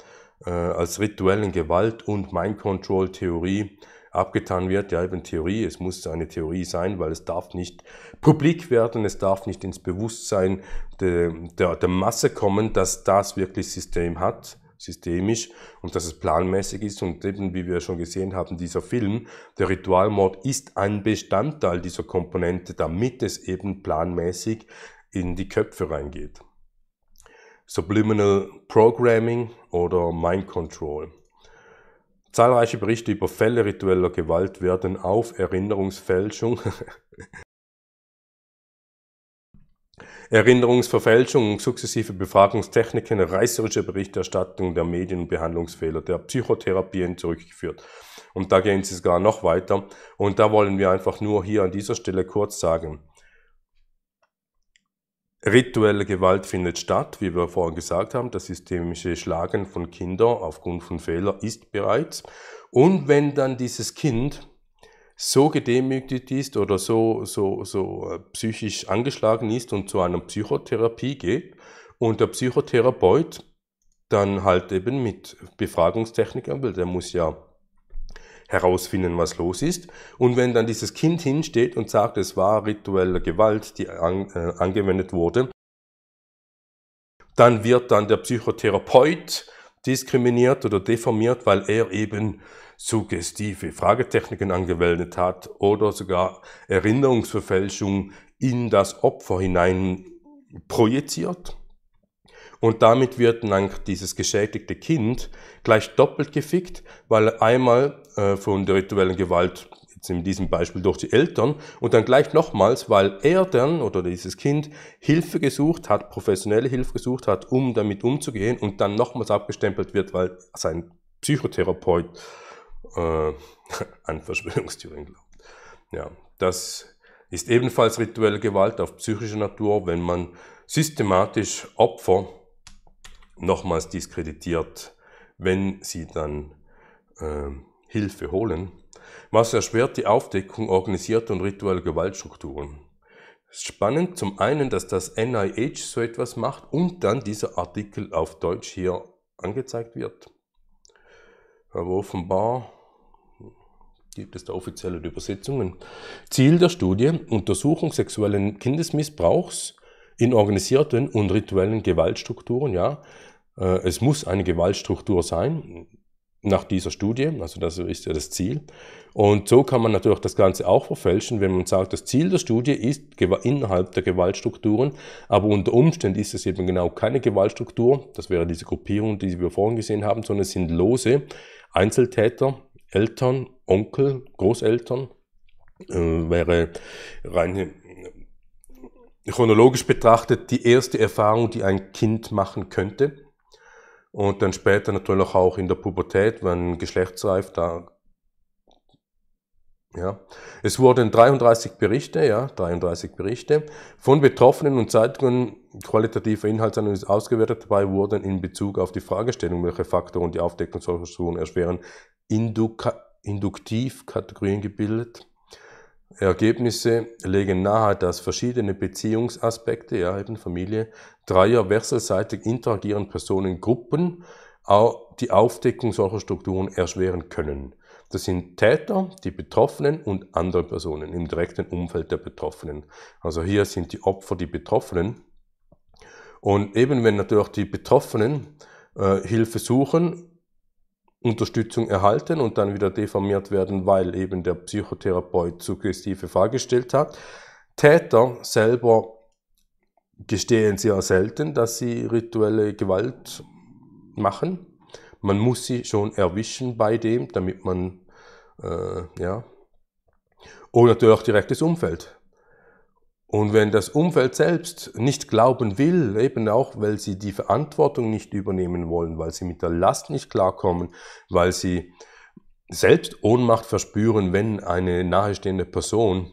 äh, als rituellen Gewalt und Mind-Control-Theorie abgetan wird. Ja, eben Theorie, es muss eine Theorie sein, weil es darf nicht publik werden, es darf nicht ins Bewusstsein der, der, der Masse kommen, dass das wirklich System hat systemisch und dass es planmäßig ist. Und eben, wie wir schon gesehen haben, dieser Film, der Ritualmord ist ein Bestandteil dieser Komponente, damit es eben planmäßig in die Köpfe reingeht. Subliminal Programming oder Mind Control. Zahlreiche Berichte über Fälle ritueller Gewalt werden auf Erinnerungsfälschung *laughs* Erinnerungsverfälschung und sukzessive Befragungstechniken, reißerische Berichterstattung der Medien und Behandlungsfehler der Psychotherapien zurückgeführt. Und da gehen sie sogar noch weiter. Und da wollen wir einfach nur hier an dieser Stelle kurz sagen, Rituelle Gewalt findet statt, wie wir vorhin gesagt haben. Das systemische Schlagen von Kindern aufgrund von Fehlern ist bereits. Und wenn dann dieses Kind so gedemütigt ist oder so, so, so äh, psychisch angeschlagen ist und zu einer Psychotherapie geht und der Psychotherapeut dann halt eben mit Befragungstechnikern, weil der muss ja herausfinden, was los ist. Und wenn dann dieses Kind hinsteht und sagt, es war rituelle Gewalt, die an, äh, angewendet wurde, dann wird dann der Psychotherapeut diskriminiert oder deformiert, weil er eben suggestive Fragetechniken angewendet hat oder sogar Erinnerungsverfälschung in das Opfer hinein projiziert. Und damit wird dann dieses geschädigte Kind gleich doppelt gefickt, weil einmal äh, von der rituellen Gewalt, jetzt in diesem Beispiel durch die Eltern, und dann gleich nochmals, weil er dann oder dieses Kind Hilfe gesucht hat, professionelle Hilfe gesucht hat, um damit umzugehen und dann nochmals abgestempelt wird, weil sein Psychotherapeut äh, *laughs* an Verschwörungstheorien glaubt. Ja, das ist ebenfalls rituelle Gewalt auf psychischer Natur, wenn man systematisch Opfer nochmals diskreditiert, wenn sie dann äh, Hilfe holen, was erschwert die Aufdeckung organisierter und ritueller Gewaltstrukturen. Spannend zum einen, dass das NIH so etwas macht und dann dieser Artikel auf Deutsch hier angezeigt wird. Aber offenbar gibt es da offizielle Übersetzungen. Ziel der Studie, Untersuchung sexuellen Kindesmissbrauchs in organisierten und rituellen Gewaltstrukturen. Ja, äh, es muss eine Gewaltstruktur sein nach dieser Studie. Also das ist ja das Ziel. Und so kann man natürlich das Ganze auch verfälschen, wenn man sagt, das Ziel der Studie ist innerhalb der Gewaltstrukturen, aber unter Umständen ist es eben genau keine Gewaltstruktur, das wäre diese Gruppierung, die wir vorhin gesehen haben, sondern es sind lose Einzeltäter, Eltern, Onkel, Großeltern, äh, wäre rein äh, chronologisch betrachtet die erste Erfahrung, die ein Kind machen könnte und dann später natürlich auch in der Pubertät, wenn geschlechtsreif, da ja. Es wurden 33 Berichte, ja, 33 Berichte von Betroffenen und Zeitungen qualitativer Inhaltsanalyse ausgewertet. Dabei wurden in Bezug auf die Fragestellung, welche Faktoren die Aufdeckung solcher Strukturen erschweren, induktiv Kategorien gebildet. Ergebnisse legen nahe, dass verschiedene Beziehungsaspekte, ja eben Familie, dreier wechselseitig interagierenden Personengruppen auch die Aufdeckung solcher Strukturen erschweren können. Das sind Täter, die Betroffenen und andere Personen im direkten Umfeld der Betroffenen. Also hier sind die Opfer die Betroffenen. Und eben wenn natürlich die Betroffenen äh, Hilfe suchen, Unterstützung erhalten und dann wieder diffamiert werden, weil eben der Psychotherapeut suggestive Fragen gestellt hat. Täter selber gestehen sehr selten, dass sie rituelle Gewalt machen. Man muss sie schon erwischen bei dem, damit man, äh, ja. Und natürlich auch direktes Umfeld. Und wenn das Umfeld selbst nicht glauben will, eben auch, weil sie die Verantwortung nicht übernehmen wollen, weil sie mit der Last nicht klarkommen, weil sie selbst Ohnmacht verspüren, wenn eine nahestehende Person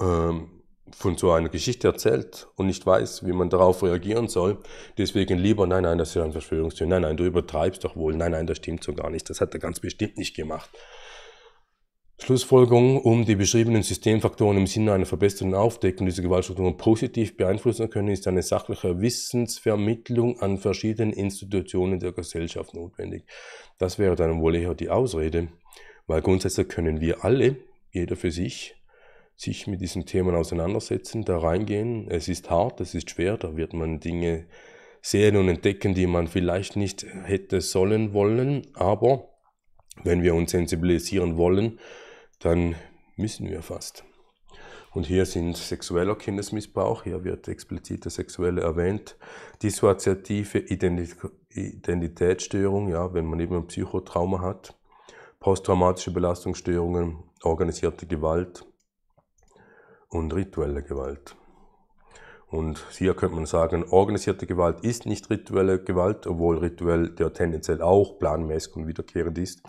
ähm, von so einer Geschichte erzählt und nicht weiß, wie man darauf reagieren soll. Deswegen lieber, nein, nein, das ist ein Verschwörungstheorie, nein, nein, du übertreibst doch wohl, nein, nein, das stimmt so gar nicht, das hat er ganz bestimmt nicht gemacht. Schlussfolgerung, um die beschriebenen Systemfaktoren im Sinne einer verbesserten Aufdeckung dieser Gewaltstrukturen positiv beeinflussen können, ist eine sachliche Wissensvermittlung an verschiedenen Institutionen der Gesellschaft notwendig. Das wäre dann wohl eher die Ausrede, weil grundsätzlich können wir alle, jeder für sich, sich mit diesen Themen auseinandersetzen, da reingehen. Es ist hart, es ist schwer, da wird man Dinge sehen und entdecken, die man vielleicht nicht hätte sollen wollen, aber wenn wir uns sensibilisieren wollen, dann müssen wir fast. Und hier sind sexueller Kindesmissbrauch, hier wird explizit der Sexuelle erwähnt, dissoziative Identitätsstörung, ja, wenn man eben ein Psychotrauma hat, posttraumatische Belastungsstörungen, organisierte Gewalt und rituelle Gewalt. Und hier könnte man sagen, organisierte Gewalt ist nicht rituelle Gewalt, obwohl rituell der tendenziell auch planmäßig und wiederkehrend ist.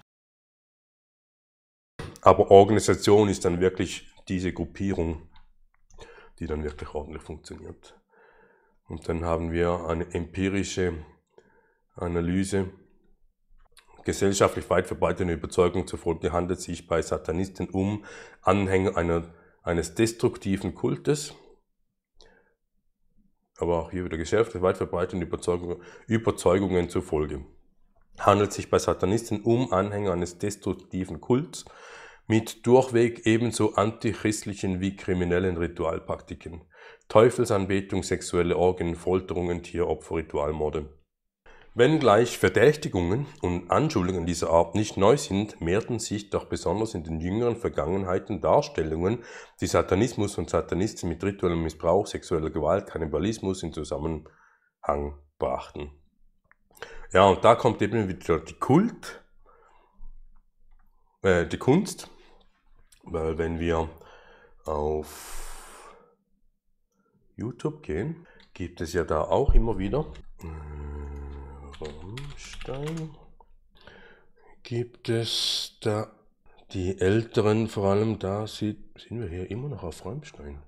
Aber Organisation ist dann wirklich diese Gruppierung, die dann wirklich ordentlich funktioniert. Und dann haben wir eine empirische Analyse. Gesellschaftlich weit verbreitete Überzeugung zufolge handelt es sich bei Satanisten um Anhänger einer, eines destruktiven Kultes. Aber auch hier wieder geschärft, weit verbreitete Überzeugung, Überzeugungen zufolge handelt sich bei Satanisten um Anhänger eines destruktiven Kults, mit durchweg ebenso antichristlichen wie kriminellen Ritualpraktiken, Teufelsanbetung, sexuelle Orgien, Folterungen, Tieropfer, Ritualmorde. Wenngleich Verdächtigungen und Anschuldigungen dieser Art nicht neu sind, mehrten sich doch besonders in den jüngeren Vergangenheiten Darstellungen, die Satanismus und Satanisten mit rituellem Missbrauch, sexueller Gewalt, Kannibalismus in Zusammenhang brachten. Ja, und da kommt eben wieder die Kult, äh, die Kunst weil wenn wir auf YouTube gehen, gibt es ja da auch immer wieder äh, Rammstein gibt es da die Älteren vor allem da sieht, sind wir hier immer noch auf Rammstein.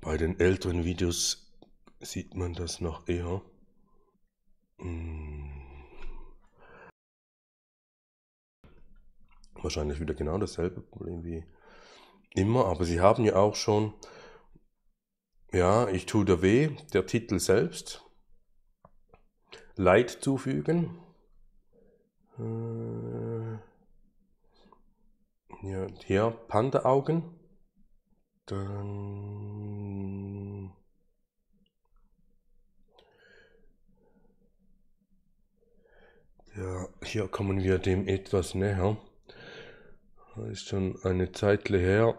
Bei den älteren Videos sieht man das noch eher. Hm. wahrscheinlich wieder genau dasselbe Problem wie immer, aber sie haben ja auch schon, ja, ich tue dir weh, der Titel selbst, Leid zufügen.
Äh,
ja, hier Panda-Augen. Dann. Ja, hier kommen wir dem etwas näher ist schon eine Zeit her.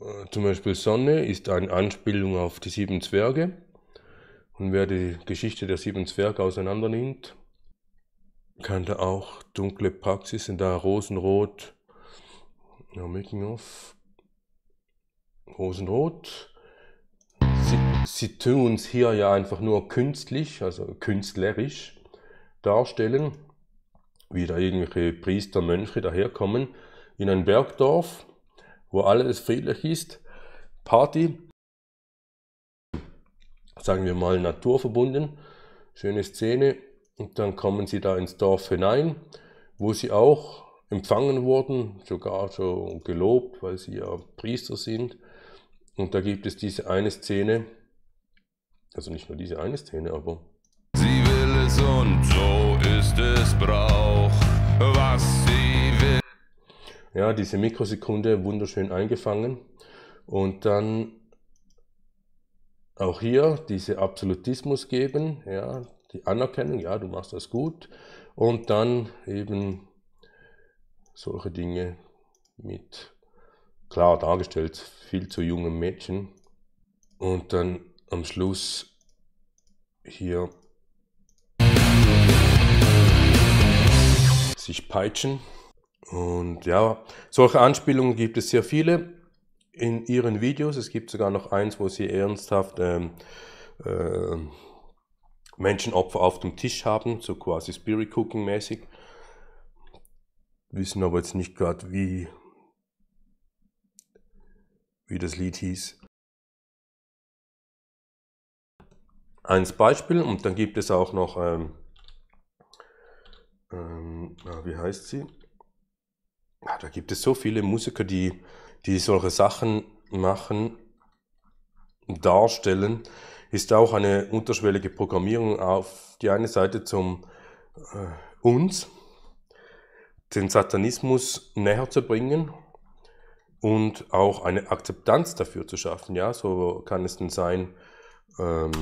Äh, zum Beispiel Sonne ist eine Anspielung auf die sieben Zwerge. Und wer die Geschichte der sieben Zwerge auseinander nimmt, kann da auch dunkle Praxis und da Rosenrot, ja, making Rosenrot. Sie, sie tun uns hier ja einfach nur künstlich, also künstlerisch darstellen wie da irgendwelche Priester, Mönche daherkommen, in ein Bergdorf, wo alles friedlich ist, Party, sagen wir mal naturverbunden, schöne Szene, und dann kommen sie da ins Dorf hinein, wo sie auch empfangen wurden, sogar so gelobt, weil sie ja Priester sind. Und da gibt es diese eine Szene, also nicht nur diese eine Szene, aber. Sie will es und so ist es Brauch, was sie will. Ja, diese Mikrosekunde wunderschön eingefangen. Und dann auch hier diese Absolutismus geben, ja, die Anerkennung, ja, du machst das gut. Und dann eben solche Dinge mit klar dargestellt, viel zu jungen Mädchen. Und dann am Schluss hier sich peitschen. Und ja, solche Anspielungen gibt es sehr viele in ihren Videos. Es gibt sogar noch eins, wo sie ernsthaft ähm, äh, Menschenopfer auf dem Tisch haben, so quasi Spirit Cooking mäßig. Wissen aber jetzt nicht gerade, wie, wie das Lied hieß. Eins Beispiel und dann gibt es auch noch ähm, ähm, ah, wie heißt sie? Ja, ah, da gibt es so viele Musiker, die, die solche Sachen machen, darstellen. Ist auch eine unterschwellige Programmierung auf die eine Seite zum äh, uns, den Satanismus näher zu bringen und auch eine Akzeptanz dafür zu schaffen. Ja, so kann es denn sein, ähm,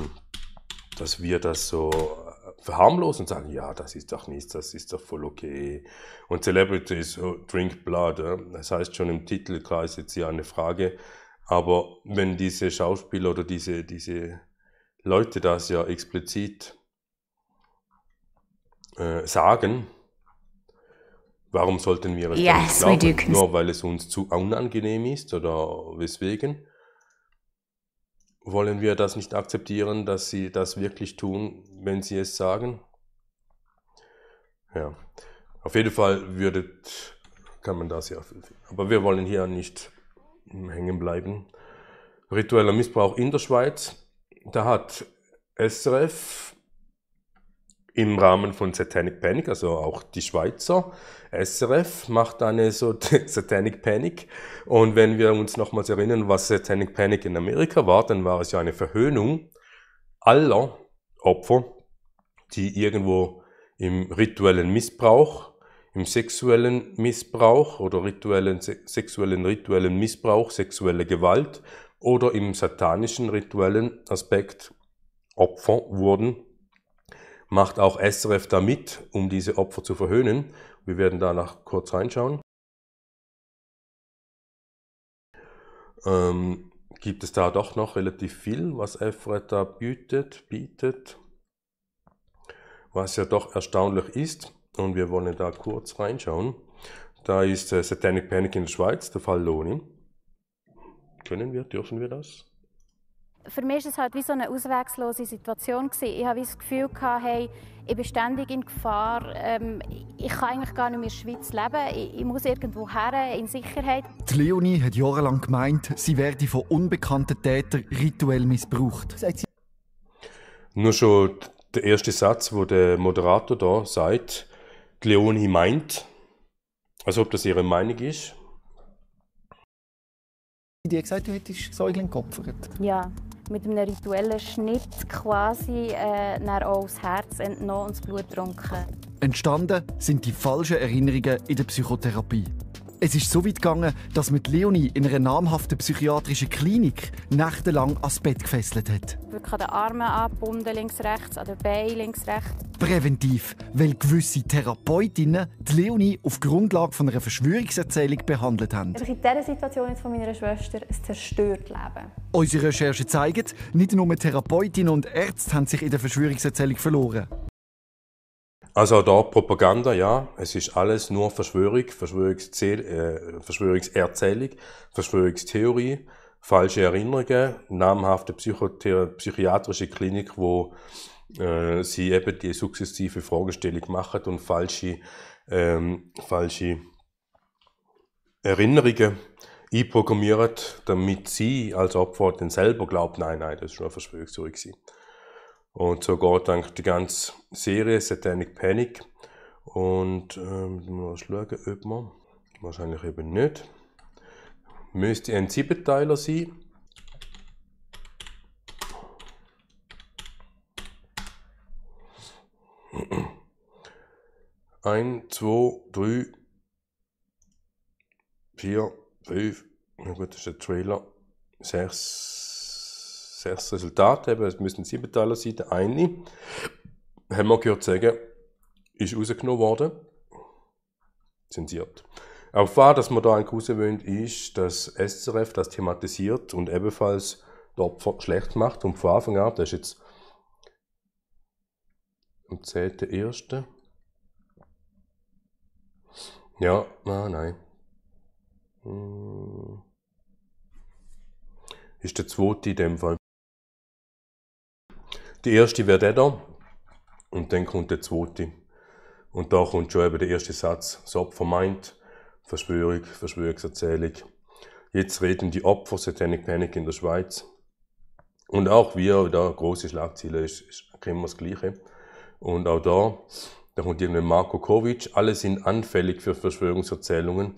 dass wir das so verharmlosen und sagen, ja, das ist doch nichts, das ist doch voll okay. Und Celebrities oh, drink blood, das heißt schon im Titel klar ist jetzt hier eine Frage. Aber wenn diese Schauspieler oder diese, diese Leute das ja explizit äh, sagen, warum sollten wir es yes, glauben? Nur weil es uns zu unangenehm ist oder weswegen? wollen wir das nicht akzeptieren, dass sie das wirklich tun, wenn sie es sagen? Ja, auf jeden Fall würde, kann man das ja. Aber wir wollen hier nicht hängen bleiben. Ritueller Missbrauch in der Schweiz. Da hat SRF im Rahmen von Satanic Panic, also auch die Schweizer SRF macht eine so *laughs* Satanic Panic. Und wenn wir uns nochmals erinnern, was Satanic Panic in Amerika war, dann war es ja eine Verhöhnung aller Opfer, die irgendwo im rituellen Missbrauch, im sexuellen Missbrauch oder rituellen, sexuellen, rituellen Missbrauch, sexuelle Gewalt oder im satanischen rituellen Aspekt Opfer wurden macht auch SRF da mit, um diese Opfer zu verhöhnen. Wir werden da danach kurz reinschauen. Ähm, gibt es da doch noch relativ viel, was FRED da bietet, bietet, was ja doch erstaunlich ist. Und wir wollen da kurz reinschauen. Da ist äh, Satanic Panic in der Schweiz, der Fall Loni. Können wir, dürfen wir das?
für mich war es halt wie so eine auswegslose Situation. Gewesen. Ich hatte das Gefühl, gehabt, hey, ich bin ständig in Gefahr. Ähm, ich kann eigentlich gar nicht mehr in der Schweiz leben. Ich, ich, muss irgendwo her, in Sicherheit.
Die Leonie hat jahrelang gemeint, sie werde von unbekannten Tätern rituell missbraucht.
Nur schon der erste Satz, wo der Moderator da sagt, die Leonie meint, als ob das ihre Meinung ist.
Die hat gesagt, du hättest Säugling geopfert.
Ja mit einem rituellen Schnitt quasi äh, auch das Herz entnommen und das Blut getrunken.
Entstanden sind die falschen Erinnerungen in der Psychotherapie. Es ist so weit gegangen, dass mit Leonie in einer namhaften psychiatrischen Klinik nächtelang ans Bett gefesselt hat.
Wirklich an den Armen angebunden, links, rechts, an den Beinen, links, rechts.
Präventiv, weil gewisse Therapeutinnen die Leonie auf Grundlage von einer Verschwörungserzählung behandelt haben. Also
in dieser Situation jetzt von meiner Schwester ein zerstört Leben.
Unsere Recherchen zeigen, nicht nur Therapeutinnen und Ärzte haben sich in der Verschwörungserzählung verloren.
Also da Propaganda, ja. Es ist alles nur Verschwörung, Verschwörungszel äh, Verschwörungserzählung, Verschwörungstheorie, falsche Erinnerungen, namhafte psychiatrische Klinik, wo äh, sie eben die sukzessive Fragestellung machen und falsche, ähm, falsche Erinnerungen einprogrammieren, damit sie als Opfer dann selber glaubt, nein, nein, das ist nur eine Verschwörungstheorie gewesen. Und so geht dann die ganze Serie Satanic Panic. Und ähm, mal schauen, ob man. Wahrscheinlich eben nicht. Müsste ein Siebenteiler sein. *clears throat* Ein, zwei, drei, vier, fünf. Na gut, das ist der Trailer. Sechs schlechtes Resultat. haben, es müssen Siebentaler sein. Der eine, haben wir gehört sagen, ist rausgenommen worden. Zensiert. Auch wahr, dass man da ein Kurs rauswöhnt, ist, dass SRF das thematisiert und ebenfalls die Opfer schlecht macht. Und von Anfang an, das ist jetzt am 10.01. Ja, ah, nein. Hm. Ist der zweite in dem Fall. Der erste wäre eh der da und dann kommt der zweite. Und da kommt schon eben der erste Satz, das Opfer meint, Verschwörung, Verschwörungserzählung. Jetzt reden die Opfer Satanic Panic in der Schweiz. Und auch wir, da große Schlagziele ist, ist immer das Gleiche. Und auch da, da kommt irgendein Marco Kovic, alle sind anfällig für Verschwörungserzählungen.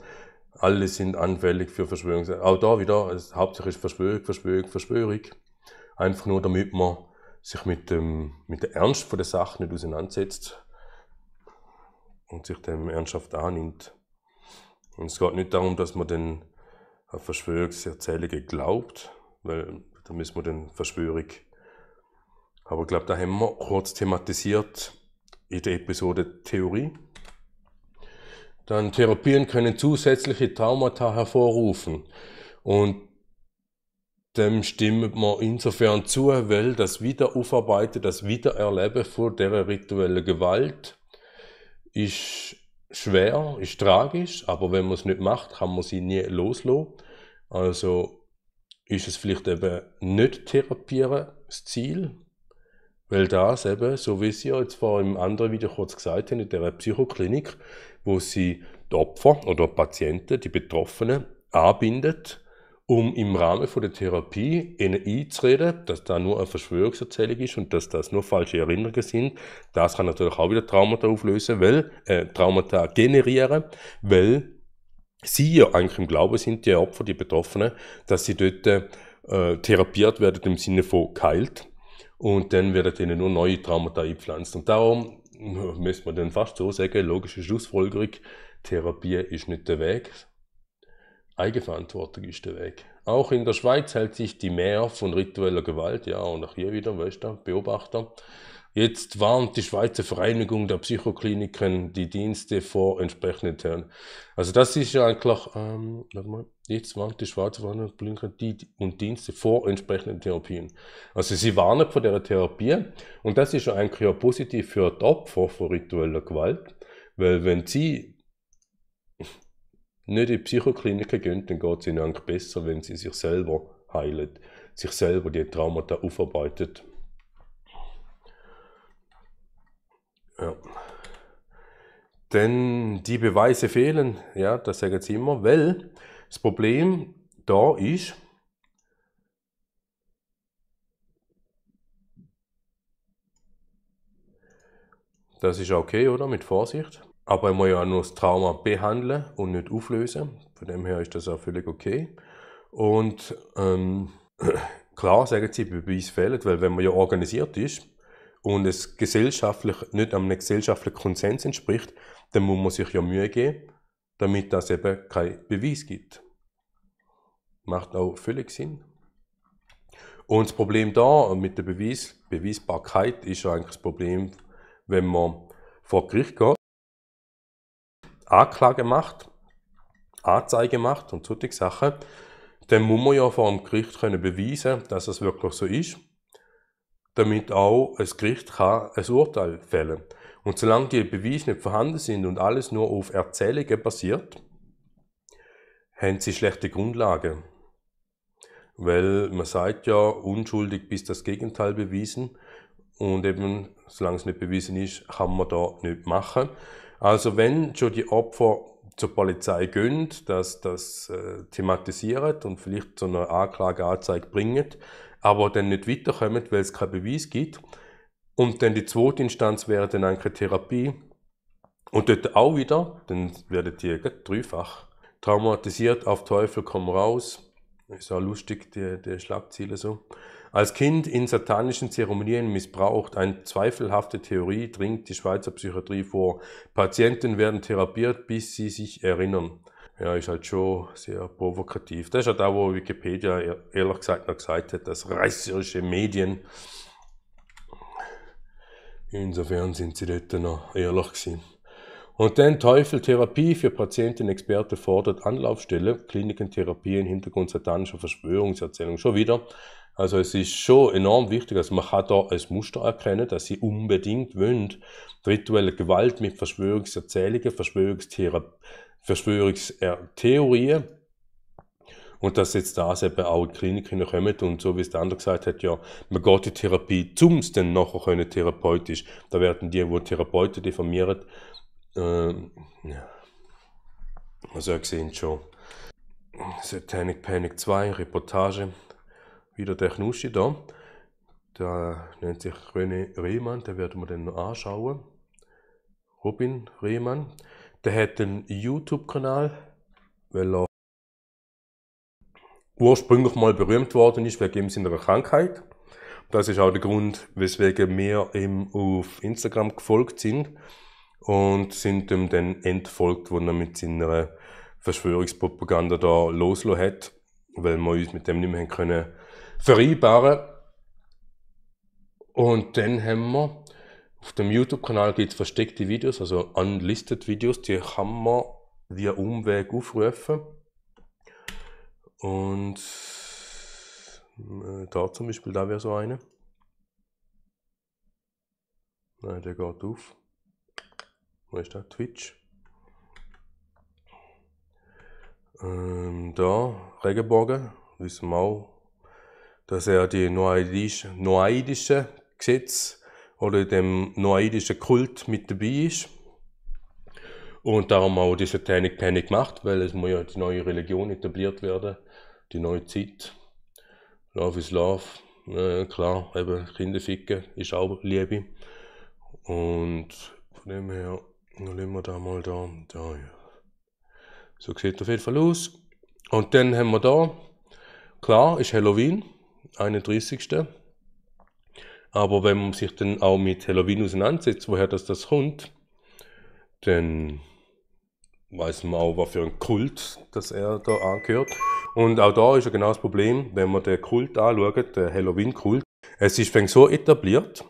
Alle sind anfällig für Verschwörungserzählungen. Auch da wieder, also, hauptsächlich Verschwörung, Verschwörung, Verschwörung. Einfach nur damit man sich mit dem, mit dem Ernst der Sache nicht auseinandersetzt und sich dem ernsthaft annimmt. Und es geht nicht darum, dass man den Verschwörungserzählungen glaubt, weil da müssen wir den Verschwörung. Aber ich glaube, da haben wir kurz thematisiert in der Episode Theorie. Dann Therapien können zusätzliche Traumata hervorrufen. Und dem stimmt man insofern zu, weil das Wiederaufarbeiten, das Wiedererleben von dieser rituellen Gewalt ist schwer, ist tragisch, aber wenn man es nicht macht, kann man sie nie loslassen. Also ist es vielleicht eben nicht therapieren das Ziel, weil das eben, so wie Sie ja jetzt vor im anderen Video kurz gesagt haben, in der Psychoklinik, wo sie die Opfer oder Patienten, die Betroffenen anbindet, um im Rahmen von der Therapie ihnen einzureden, dass da nur eine Verschwörungserzählung ist und dass das nur falsche Erinnerungen sind. Das kann natürlich auch wieder Traumata auflösen, weil, äh, Traumata generieren, weil sie ja eigentlich im Glauben sind, die Opfer, die Betroffenen, dass sie dort äh, therapiert werden im Sinne von geheilt. Und dann werden ihnen nur neue Traumata eingepflanzt. Und darum äh, müsste man dann fast so sagen, logische Schlussfolgerung, Therapie ist nicht der Weg, Eigenverantwortung ist der Weg. Auch in der Schweiz hält sich die Mehr von ritueller Gewalt, ja, und auch hier wieder, weißt du, Beobachter. Jetzt warnt die Schweizer Vereinigung der Psychokliniken die Dienste vor entsprechenden Terren. Also das ist ja eigentlich, ähm, warte mal, jetzt warnt die Schweizer Vereinigung Kliniken die und Dienste vor entsprechenden Therapien. Also sie warnen vor der Therapie und das ist ja eigentlich ja positiv für die Opfer von ritueller Gewalt, weil wenn sie nicht in die Psychokliniken gehen, dann geht es ihnen eigentlich besser, wenn sie sich selber heilen, sich selber die Traumata aufarbeitet. Ja. Denn die Beweise fehlen, ja, das sagen sie immer, weil das Problem da ist, das ist okay, oder? Mit Vorsicht. Aber ich muss ja nur das Trauma behandeln und nicht auflösen. Von dem her ist das auch völlig okay. Und ähm, *clears throat* klar sagen sie, Beweis fehlt, weil wenn man ja organisiert ist und es gesellschaftlich, nicht einem gesellschaftlichen Konsens entspricht, dann muss man sich ja Mühe geben, damit das eben kein Beweis gibt. Macht auch völlig Sinn. Und das Problem da mit der Beweis, Beweisbarkeit ist ja eigentlich das Problem, wenn man vor Gericht geht Anklage macht, Anzeige macht und solche Sachen, dann muss man ja vor dem Gericht können beweisen, dass es wirklich so ist, damit auch ein Gericht kann ein Urteil fällen Und solange die Beweise nicht vorhanden sind und alles nur auf Erzählungen basiert, haben sie schlechte Grundlagen. Weil man sagt ja, unschuldig bis das Gegenteil bewiesen. Und eben, solange es nicht bewiesen ist, kann man da nicht machen. Also wenn schon die Opfer zur Polizei gehen, dass das äh, thematisiert und vielleicht zu einer Anklageanzeige bringen, aber dann nicht weiterkommen, weil es keinen Beweis gibt. Und dann die zweite Instanz wäre dann eigentlich Therapie. Und dort auch wieder, dann werden die dreifach traumatisiert, auf Teufel kommen raus. Ist auch lustig, die, die Schlagziele so. Als Kind in satanischen Zeremonien missbraucht, eine zweifelhafte Theorie dringt die Schweizer Psychiatrie vor. Patienten werden therapiert, bis sie sich erinnern. Ja, ist halt schon sehr provokativ. Das ist ja da, wo Wikipedia ehrlich gesagt noch gesagt hat, dass reißerische Medien. Insofern sind sie dort noch ehrlich gewesen. Und dann Teufeltherapie für Patienten, Experte fordert Anlaufstelle, Kliniken, Therapien, Hintergrund satanischer Verschwörungserzählung. Schon wieder also es ist schon enorm wichtig, also man kann da ein Muster erkennen, dass sie unbedingt wollen, rituelle Gewalt mit Verschwörungserzählungen, Verschwörungstheorien und dass jetzt das eben auch in Kliniken kommen und so wie es der andere gesagt hat, ja, man geht in Therapie, zum es dann nachher können, therapeutisch. Da werden die, die Therapeuten diffamieren, äh, ja, also ihr seht schon. Satanic Panic 2, Reportage wieder der Knuschi da. Der nennt sich René Rehmann, den werden wir dann noch anschauen. Robin Rehmann. Der hat einen YouTube-Kanal, weil er ursprünglich mal berühmt worden ist wegen seiner Krankheit. Das ist auch der Grund, weswegen wir ihm auf Instagram gefolgt sind und sind ihm dann entfolgt, wo er mit seiner Verschwörungspropaganda da loslo hat, weil wir uns mit dem nicht mehr können vereinbaren. Und dann haben wir, auf dem YouTube-Kanal gibt es versteckte Videos, also unlisted Videos, die kann man via Umweg aufrufen. Und äh, da zum Beispiel, da wäre so eine. Nein, der geht auf. Wo ist der? Twitch. Ähm, da, Regenbogen, wissen wir auch, dass er die noaidische, noaidische Gesetze oder dem noaidischen Kult mit dabei ist. Und darum auch die Satanic Panic gemacht, weil es muss ja die neue Religion etabliert werden, die neue Zeit. Love is Love, äh, klar, eben Kinder ficken ist auch Liebe. Und von dem her, dann lassen wir da mal da, da ja. So sieht es auf jeden Fall aus. Und dann haben wir da, klar, ist Halloween. 31. Aber wenn man sich dann auch mit Halloween auseinandersetzt, woher das, das kommt, dann weiß man auch, was für ein Kult dass er da angehört. Und auch da ist ja genau das Problem, wenn man den Kult anschaut, den Halloween-Kult. Es ist so etabliert,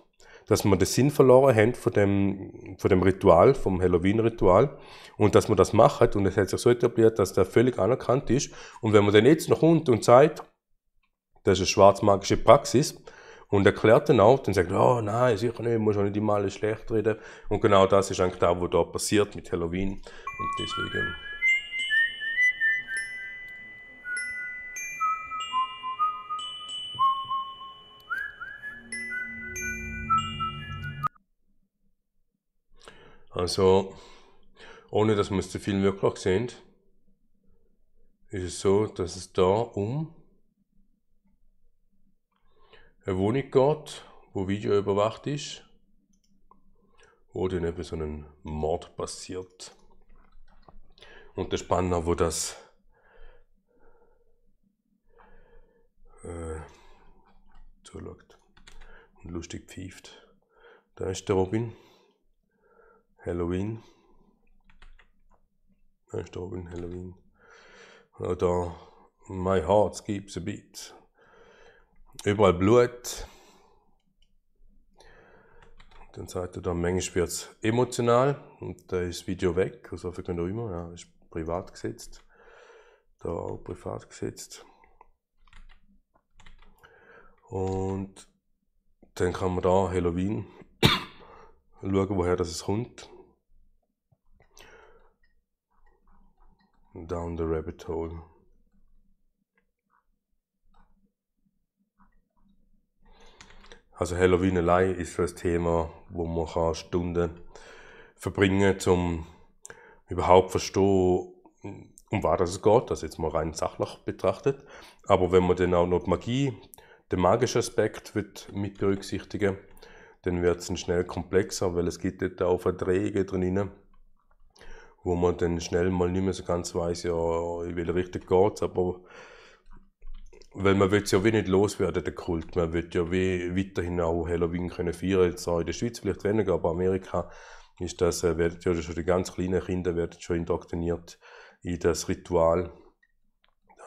dass man den Sinn verloren haben von dem, von dem Ritual, vom Halloween-Ritual. Und dass man das macht und es hat sich so etabliert, dass der völlig anerkannt ist. Und wenn man dann jetzt noch kommt und sagt, das ist eine schwarzmagische Praxis. Und erklärt dann auch, dann sagt, oh nein, sicher nicht, muss auch nicht immer alles schlecht reden. Und genau das ist eigentlich das, was da passiert mit Halloween. Und deswegen. Also, ohne dass wir es zu viel wirklich sehen, ist es so, dass es da um eine Wohnung geht, wo Video überwacht ist, wo dann eben so ein Mord passiert. Und der Spanner, wo das äh, zuschaut und lustig pfeift. Da ist der Robin. Halloween. Da ist der Robin Halloween. Und da My Heart Skips a Beat überall Blut. Dann sagt er da, manchmal wird es emotional und da ist das Video weg. Also wir können auch immer, ja, ist privat gesetzt. Da auch privat gesetzt. Und dann kann man da Halloween *coughs* schauen, woher das kommt. Down the Rabbit Hole. Also Halloween allein ist so ein Thema, wo man kann Stunden verbringen kann, um überhaupt zu verstehen, um was es geht, das jetzt mal rein sachlich betrachtet. Aber wenn man dann auch noch die Magie, den magischen Aspekt wird mit berücksichtigen dann wird es schnell komplexer, weil es gibt dort auch Verträge drin, wo man dann schnell mal nicht mehr so ganz weiß, ja, in welche Richtung geht es, aber weil man will es ja wie nicht loswerden, den Kult. Man will ja wie weiterhin auch Halloween können feiern, jetzt auch in der Schweiz vielleicht weniger, aber in Amerika ist das, äh, werden ja schon die ganz kleinen Kinder werden schon indoktriniert in das Ritual,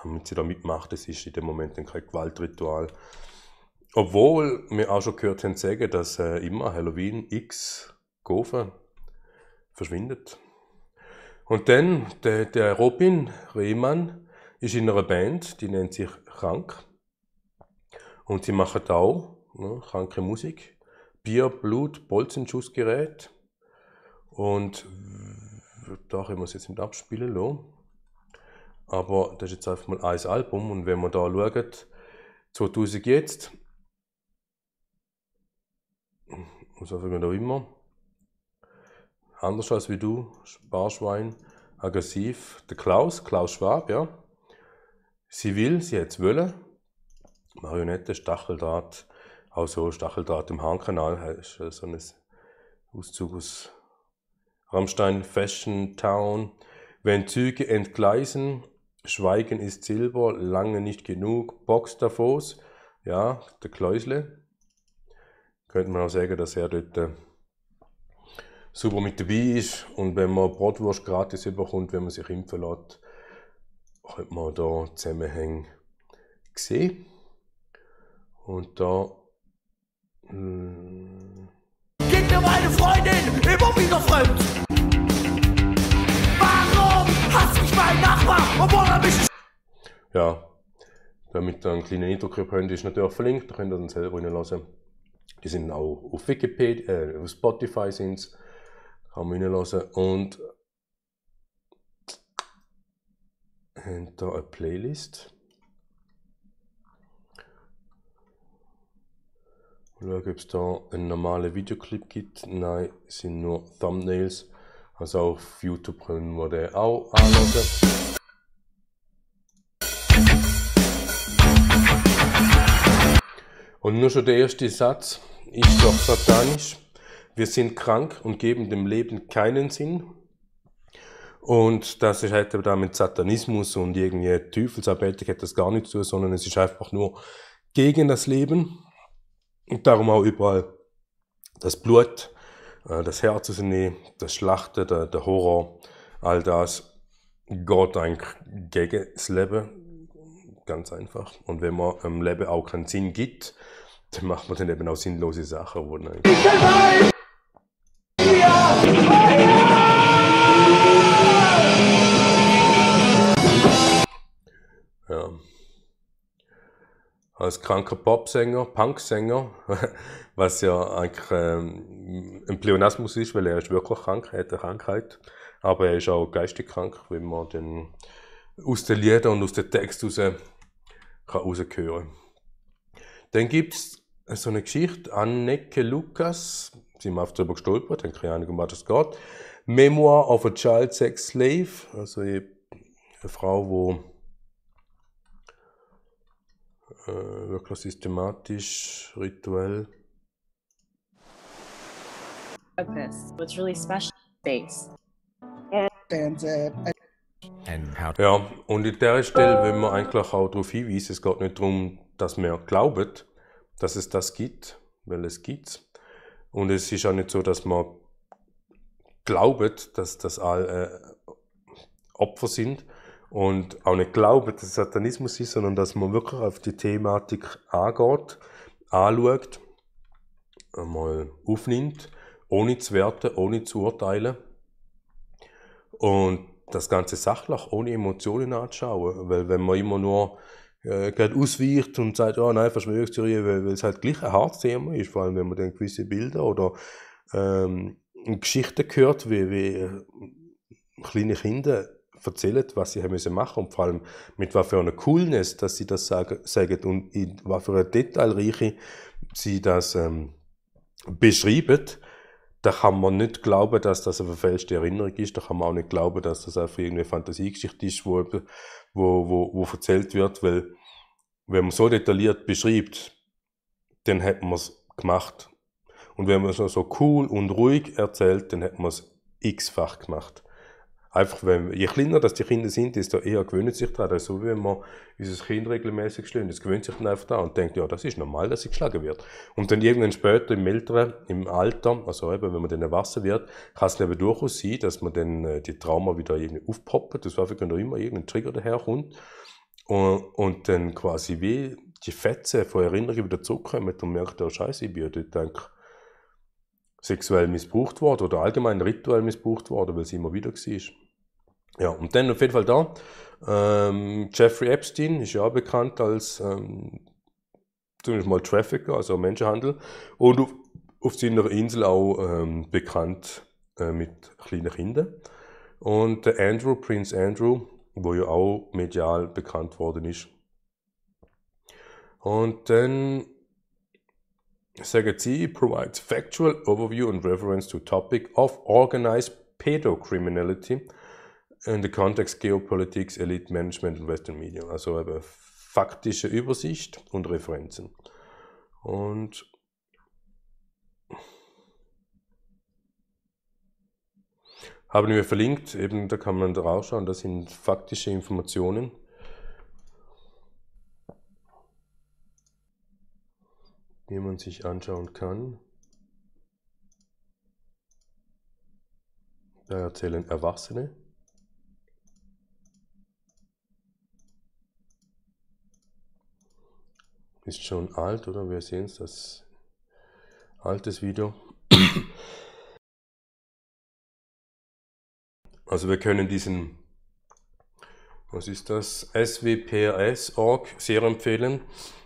damit sie da mitmachen. Das ist in dem Moment dann kein Gewaltritual. Obwohl wir auch schon gehört haben sagen, dass äh, immer Halloween X Gofen verschwindet. Und dann der, der Robin Rehmann ist in einer Band, die nennt sich krank. Und sie machen auch ne, kranke Musik. Bier, Blut, Bolzenschussgerät. Und da können wir es jetzt nicht abspielen lassen. Aber das ist jetzt einfach mal ein Album. Und wenn man da schaut, 2000 jetzt, was auch immer, anders als wie du, Sparschwein, aggressiv, der Klaus, Klaus Schwab, ja, Sie will, sie hat wollen. Marionette, Stacheldraht, auch so Stacheldraht im Hahnkanal, ist so ein Auszug aus Rammstein Fashion Town. Wenn Züge entgleisen, Schweigen ist Silber, lange nicht genug, Box Davos, ja, der Kleusle. Könnte man auch sagen, dass er dort äh, super mit dabei ist und wenn man Brotwurst gratis überkommt, wenn man sich impfen lässt, hat man da Zusammenhänge gesehen. Und da. Mh,
mm. Gib mir meine Freundin immer wieder fremd! Warum hasst mich mein Nachbar, obwohl er
mich. Ja, damit ihr einen kleinen Eindruck habt, ist natürlich verlinkt, da könnt ihr dann selber reinlassen. Die sind auch auf Wikipedia, äh, auf Spotify sind kann man reinlassen. Und haben da eine Playlist. Schauen, ob es da einen normalen Videoclip gibt. Nein, es sind nur Thumbnails. Also auf YouTube können wir den auch anschauen. Und nur schon der erste Satz ist doch satanisch. Wir sind krank und geben dem Leben keinen Sinn. Und das ist, halt eben da mit Satanismus und irgendwie Teufelsarbeitig hat das gar nichts zu tun, sondern es ist einfach nur gegen das Leben. Und darum auch überall das Blut, äh, das Herz ist nie, das Schlachten, der, der Horror, all das geht eigentlich gegen das Leben. Ganz einfach. Und wenn man im Leben auch keinen Sinn gibt, dann macht man dann eben auch sinnlose Sachen. Wo dann als kranker Popsänger, Punksänger, *laughs* was ja eigentlich ähm, ein Pleonasmus ist, weil er ist wirklich krank, er hat eine Krankheit, aber er ist auch geistig krank, wenn man dann aus den Liedern und aus dem Text raus kann Dann gibt es so eine Geschichte, Anneke Lukas, sind wir oft darüber gestolpert, dann keine Ahnung, um was es geht. Memoir of a Child Sex Slave, also eine Frau, die äh, wirklich systematisch, rituell. Uh, ja, und in der Stelle, wenn man eigentlich auch darauf hinweisen, es geht nicht darum, dass wir glauben, dass es das gibt, weil es gibt es. Und es ist auch nicht so, dass man glaubt, dass das alle äh, Opfer sind, und auch nicht glauben, dass es Satanismus ist, sondern dass man wirklich auf die Thematik angeht, anschaut, einmal aufnimmt, ohne zu werten, ohne zu urteilen und das ganze sachlich, ohne Emotionen anzuschauen, weil wenn man immer nur äh, ausweicht und sagt, ja, oh, nein, Verschwörungstheorie, weil, weil, es halt gleich ein hartes Thema ist, vor allem wenn man dann gewisse Bilder oder ähm, Geschichten hört, wie, wie kleine Kinder erzählt, was sie haben müssen machen und vor allem mit was für einer Coolness, dass sie das sagen, sagen und in was für einer Detailreiche sie das ähm, beschreiben, da kann man nicht glauben, dass das eine verfälschte Erinnerung ist, da kann man auch nicht glauben, dass das einfach irgendeine Fantasiegeschichte ist, wo, wo, wo, wo erzählt wird, weil wenn man so detailliert beschreibt, dann hätte man es gemacht. Und wenn man es so cool und ruhig erzählt, dann hätte man es x-fach gemacht. Einfach, wenn, je kleiner dass die Kinder sind, desto eher gewöhnen sich daran. Das so, wie wenn man unser Kind regelmäßig schlägt. Es gewöhnt sich dann einfach daran und denkt, ja, das ist normal, dass sie geschlagen wird. Und dann irgendwann später im älteren, im Alter, also eben, wenn man dann erwachsen wird, kann es eben durchaus sein, dass man dann äh, die Trauma wieder irgendwie aufpoppen. Das war können immer irgendein Trigger daherkommt. Und, äh, und dann quasi wie die Fetzen von Erinnerungen wieder zurückkommen und merkt, oh Scheiße, ich bin ja dort, denke, sexuell missbraucht worden oder allgemein rituell missbraucht worden, weil es immer wieder war. Ja, und dann auf jeden Fall da. Ähm, Jeffrey Epstein ist ja auch bekannt als ähm, zumindest mal Trafficker, also Menschenhandel. Und auf, auf seiner Insel auch ähm, bekannt äh, mit kleinen Kindern. Und der Andrew, Prince Andrew, wo ja auch medial bekannt worden ist. Und dann sagen sie, provides factual overview and reference to topic of organized pedocriminality in the context Geopolitics, Elite Management und Western Media. Also eine faktische Übersicht und Referenzen. Und haben wir verlinkt, eben da kann man drauf schauen, das sind faktische Informationen. die man sich anschauen kann. Da erzählen Erwachsene ist schon alt, oder? Wir sehen es, das altes Video. Also wir können diesen, was ist das, swprs.org sehr empfehlen.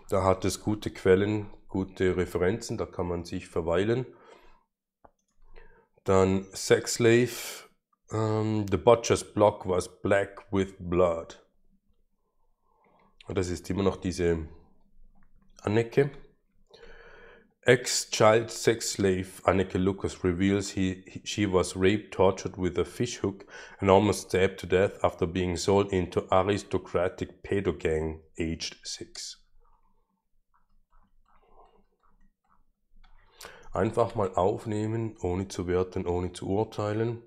Da hat es gute Quellen, gute Referenzen, da kann man sich verweilen. Dann Sexslave, um, ähm, The Butcher's Block was black with blood. Und das ist immer noch diese Anneke. Ex-child sex slave Anneke Lucas reveals he, he, she was raped, tortured with a fishhook, and almost stabbed to death after being sold into aristocratic pedo gang aged six. Einfach mal aufnehmen, ohne zu werten, ohne zu urteilen.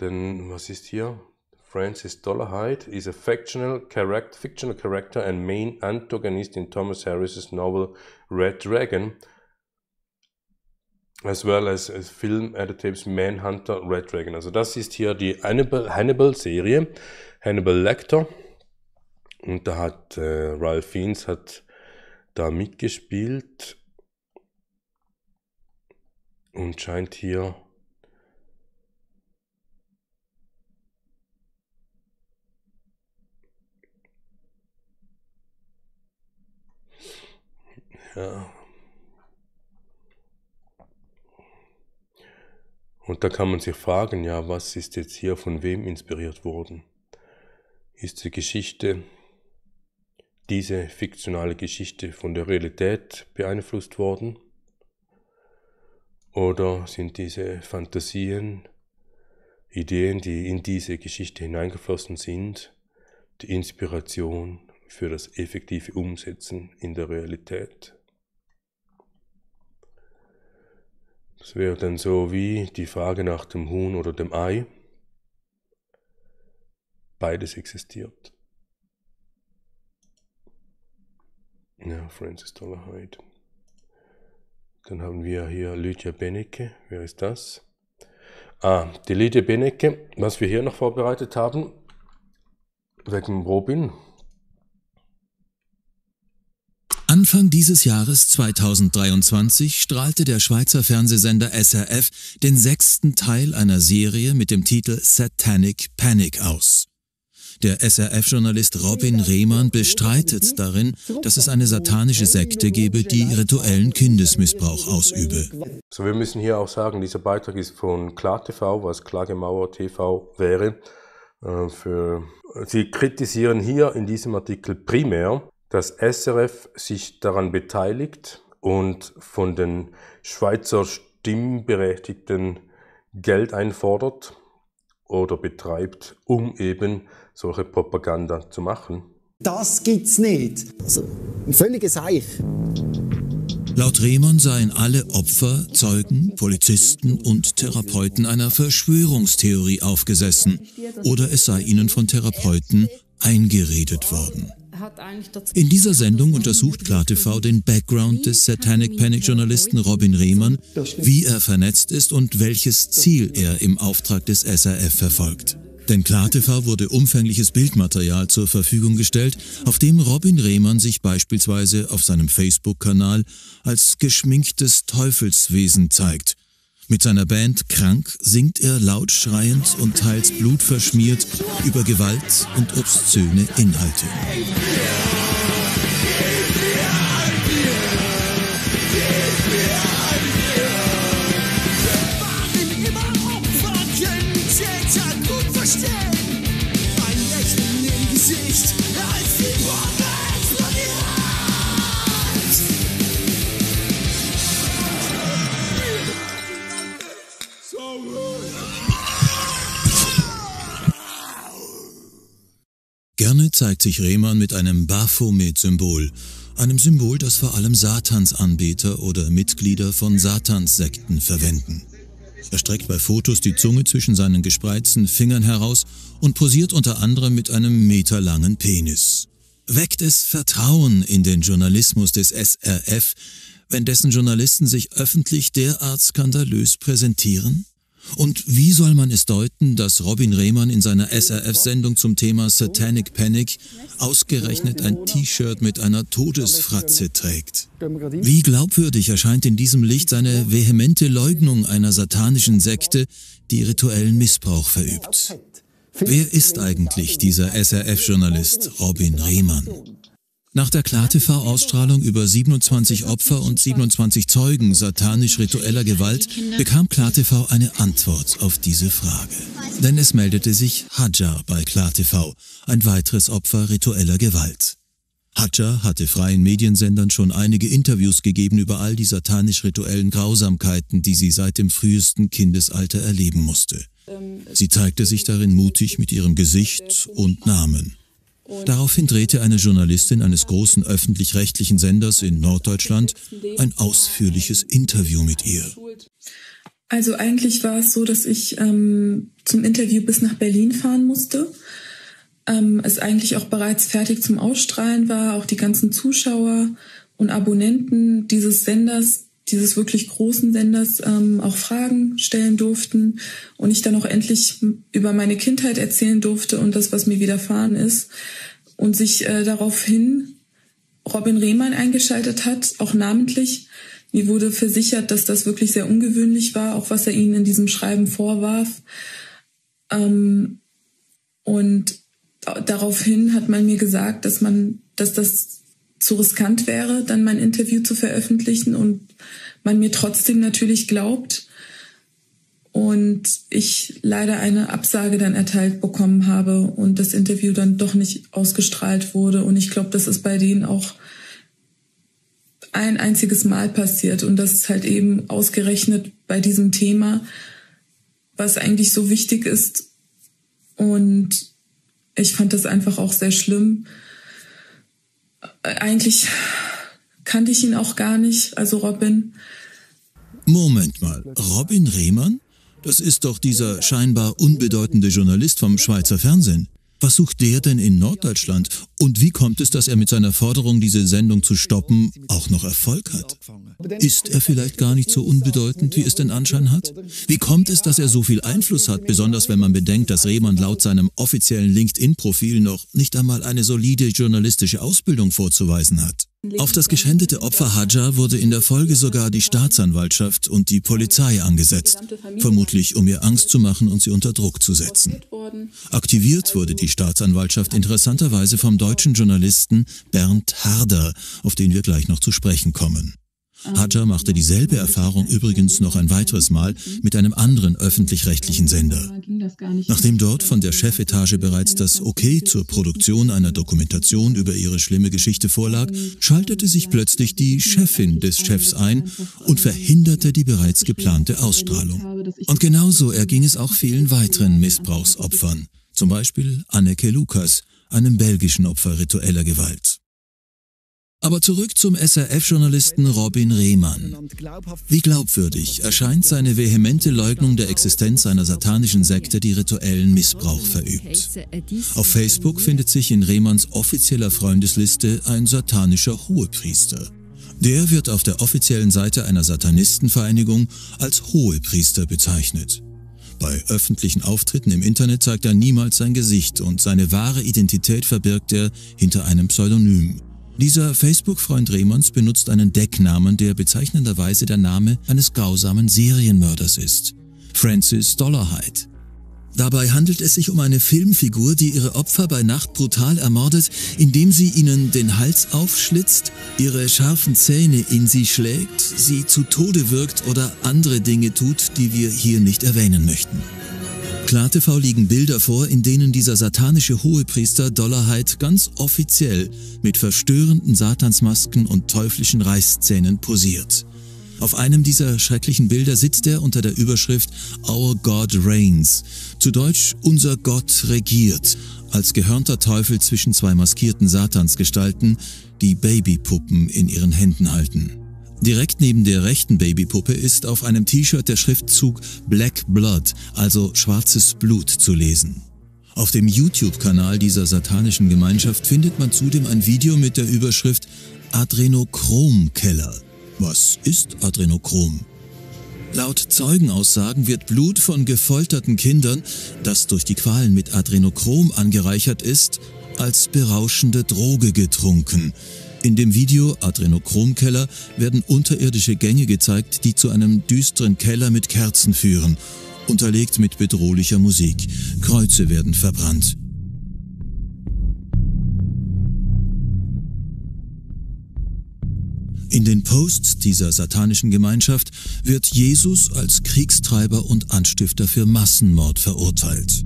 Denn was ist hier? Francis Dollarhide is a fictional character, fictional character and main antagonist in Thomas Harris's novel Red Dragon, as well as, film adaptations Manhunter Red Dragon. Also das ist hier die Hannibal-Serie, Hannibal, Serie, Hannibal Lecter. Und da hat äh, Ralph Fiennes hat da mitgespielt und scheint hier Ja. Und da kann man sich fragen, ja, was ist jetzt hier von wem inspiriert worden? Ist die Geschichte, diese fiktionale Geschichte von der Realität beeinflusst worden? Oder sind diese Fantasien, Ideen, die in diese Geschichte hineingeflossen sind, die Inspiration für das effektive Umsetzen in der Realität? Das wäre dann so wie die Frage nach dem Huhn oder dem Ei. Beides existiert. Ja, Francis Dollarhide. Dann haben wir hier Lydia Benecke. Wer ist das? Ah, die Lydia Benecke, was wir hier noch vorbereitet haben, wegen Robin.
Anfang dieses Jahres 2023 strahlte der Schweizer Fernsehsender SRF den sechsten Teil einer Serie mit dem Titel Satanic Panic aus. Der SRF-Journalist Robin Rehmann bestreitet darin, dass es eine satanische Sekte gebe, die rituellen Kindesmissbrauch ausübe.
So, wir müssen hier auch sagen, dieser Beitrag ist von KlarTV, was Klagemauer TV wäre. Äh, für, Sie kritisieren hier in diesem Artikel primär dass SRF sich daran beteiligt und von den Schweizer Stimmberechtigten Geld einfordert oder betreibt, um eben solche Propaganda zu machen.
Das gibt's nicht. Also, ein völliges Eich. Laut Rehmann seien alle Opfer, Zeugen, Polizisten und Therapeuten einer Verschwörungstheorie aufgesessen oder es sei ihnen von Therapeuten eingeredet worden. In dieser Sendung untersucht KlarTV den Background des Satanic Panic Journalisten Robin Rehmann, wie er vernetzt ist und welches Ziel er im Auftrag des SRF verfolgt. Denn KlarTV wurde umfängliches Bildmaterial zur Verfügung gestellt, auf dem Robin Rehmann sich beispielsweise auf seinem Facebook-Kanal als geschminktes Teufelswesen zeigt mit seiner Band Krank singt er laut schreiend und teils blutverschmiert über Gewalt und obszöne Inhalte. Gerne zeigt sich Rehmann mit einem Baphomet-Symbol, einem Symbol, das vor allem Satansanbeter oder Mitglieder von Satanssekten verwenden. Er streckt bei Fotos die Zunge zwischen seinen gespreizten Fingern heraus und posiert unter anderem mit einem meterlangen Penis. Weckt es Vertrauen in den Journalismus des SRF, wenn dessen Journalisten sich öffentlich derart skandalös präsentieren? Und wie soll man es deuten, dass Robin Rehmann in seiner SRF-Sendung zum Thema Satanic Panic ausgerechnet ein T-Shirt mit einer Todesfratze trägt?
Wie
glaubwürdig erscheint in diesem Licht seine vehemente Leugnung einer satanischen Sekte, die rituellen Missbrauch verübt? Wer ist eigentlich dieser SRF-Journalist Robin Rehmann? Nach der Klar-TV-Ausstrahlung über 27 Opfer und 27 Zeugen satanisch-ritueller Gewalt bekam Klar-TV eine Antwort auf diese Frage. Denn es meldete sich Hajar bei Klar-TV, ein weiteres Opfer ritueller Gewalt. Hajar hatte freien Mediensendern schon einige Interviews gegeben über all die satanisch-rituellen Grausamkeiten, die sie seit dem frühesten Kindesalter erleben musste. Sie zeigte sich darin mutig mit ihrem Gesicht und Namen. Daraufhin drehte eine Journalistin eines großen öffentlich-rechtlichen Senders in Norddeutschland ein ausführliches Interview mit ihr.
Also eigentlich war es so, dass ich ähm, zum Interview bis nach Berlin fahren musste. Ähm, es eigentlich auch bereits fertig zum Ausstrahlen war. Auch die ganzen Zuschauer und Abonnenten dieses Senders dieses wirklich großen Senders ähm, auch Fragen stellen durften und ich dann auch endlich über meine Kindheit erzählen durfte und das, was mir widerfahren ist. Und sich äh, daraufhin Robin Rehmann eingeschaltet hat, auch namentlich. Mir wurde versichert, dass das wirklich sehr ungewöhnlich war, auch was er ihnen in diesem Schreiben vorwarf. Ähm, und daraufhin hat man mir gesagt, dass man, dass das zu riskant wäre, dann mein Interview zu veröffentlichen und man mir trotzdem natürlich glaubt und ich leider eine Absage dann erteilt bekommen habe und das Interview dann doch nicht ausgestrahlt wurde. Und ich glaube, das ist bei denen auch ein einziges Mal passiert und das ist halt eben ausgerechnet bei diesem Thema, was eigentlich so wichtig ist. Und ich fand das einfach auch sehr schlimm eigentlich kannte ich ihn auch gar nicht, also Robin.
Moment mal, Robin Rehmann? Das ist doch dieser scheinbar unbedeutende Journalist vom Schweizer Fernsehen. Was sucht der denn in Norddeutschland? Und wie kommt es, dass er mit seiner Forderung, diese Sendung zu stoppen, auch noch Erfolg hat? Ist er vielleicht gar nicht so unbedeutend, wie es den Anschein hat? Wie kommt es, dass er so viel Einfluss hat, besonders wenn man bedenkt, dass Rehmann laut seinem offiziellen LinkedIn-Profil noch nicht einmal eine solide journalistische Ausbildung vorzuweisen hat? Auf das geschändete Opfer Hajar wurde in der Folge sogar die Staatsanwaltschaft und die Polizei angesetzt, vermutlich um ihr Angst zu machen und sie unter Druck zu setzen. Aktiviert wurde die Staatsanwaltschaft interessanterweise vom deutschen Journalisten Bernd Harder, auf den wir gleich noch zu sprechen kommen. Hajar machte dieselbe Erfahrung übrigens noch ein weiteres Mal mit einem anderen öffentlich-rechtlichen Sender. Nachdem dort von der Chefetage bereits das Okay zur Produktion einer Dokumentation über ihre schlimme Geschichte vorlag, schaltete sich plötzlich die Chefin des Chefs ein und verhinderte die bereits geplante Ausstrahlung. Und genauso erging es auch vielen weiteren Missbrauchsopfern, zum Beispiel Anneke Lukas, einem belgischen Opfer ritueller Gewalt. Aber zurück zum SRF-Journalisten Robin Rehmann. Wie glaubwürdig erscheint seine vehemente Leugnung der Existenz einer satanischen Sekte, die rituellen Missbrauch verübt? Auf Facebook findet sich in Rehmanns offizieller Freundesliste ein satanischer Hohepriester. Der wird auf der offiziellen Seite einer Satanistenvereinigung als Hohepriester bezeichnet. Bei öffentlichen Auftritten im Internet zeigt er niemals sein Gesicht und seine wahre Identität verbirgt er hinter einem Pseudonym. Dieser Facebook-Freund Remons benutzt einen Decknamen, der bezeichnenderweise der Name eines grausamen Serienmörders ist. Francis Dollarhide. Dabei handelt es sich um eine Filmfigur, die ihre Opfer bei Nacht brutal ermordet, indem sie ihnen den Hals aufschlitzt, ihre scharfen Zähne in sie schlägt, sie zu Tode wirkt oder andere Dinge tut, die wir hier nicht erwähnen möchten. KlarTV liegen Bilder vor, in denen dieser satanische Hohepriester Dollarheit ganz offiziell mit verstörenden Satansmasken und teuflischen Reißzähnen posiert. Auf einem dieser schrecklichen Bilder sitzt er unter der Überschrift Our God Reigns, zu Deutsch Unser Gott regiert, als gehörnter Teufel zwischen zwei maskierten Satansgestalten, die Babypuppen in ihren Händen halten. Direkt neben der rechten Babypuppe ist auf einem T-Shirt der Schriftzug Black Blood, also schwarzes Blut, zu lesen. Auf dem YouTube-Kanal dieser satanischen Gemeinschaft findet man zudem ein Video mit der Überschrift Adrenochromkeller. Was ist Adrenochrom? Laut Zeugenaussagen wird Blut von gefolterten Kindern, das durch die Qualen mit Adrenochrom angereichert ist, als berauschende Droge getrunken. In dem Video Adrenochromkeller werden unterirdische Gänge gezeigt, die zu einem düsteren Keller mit Kerzen führen, unterlegt mit bedrohlicher Musik. Kreuze werden verbrannt. In den Posts dieser satanischen Gemeinschaft wird Jesus als Kriegstreiber und Anstifter für Massenmord verurteilt.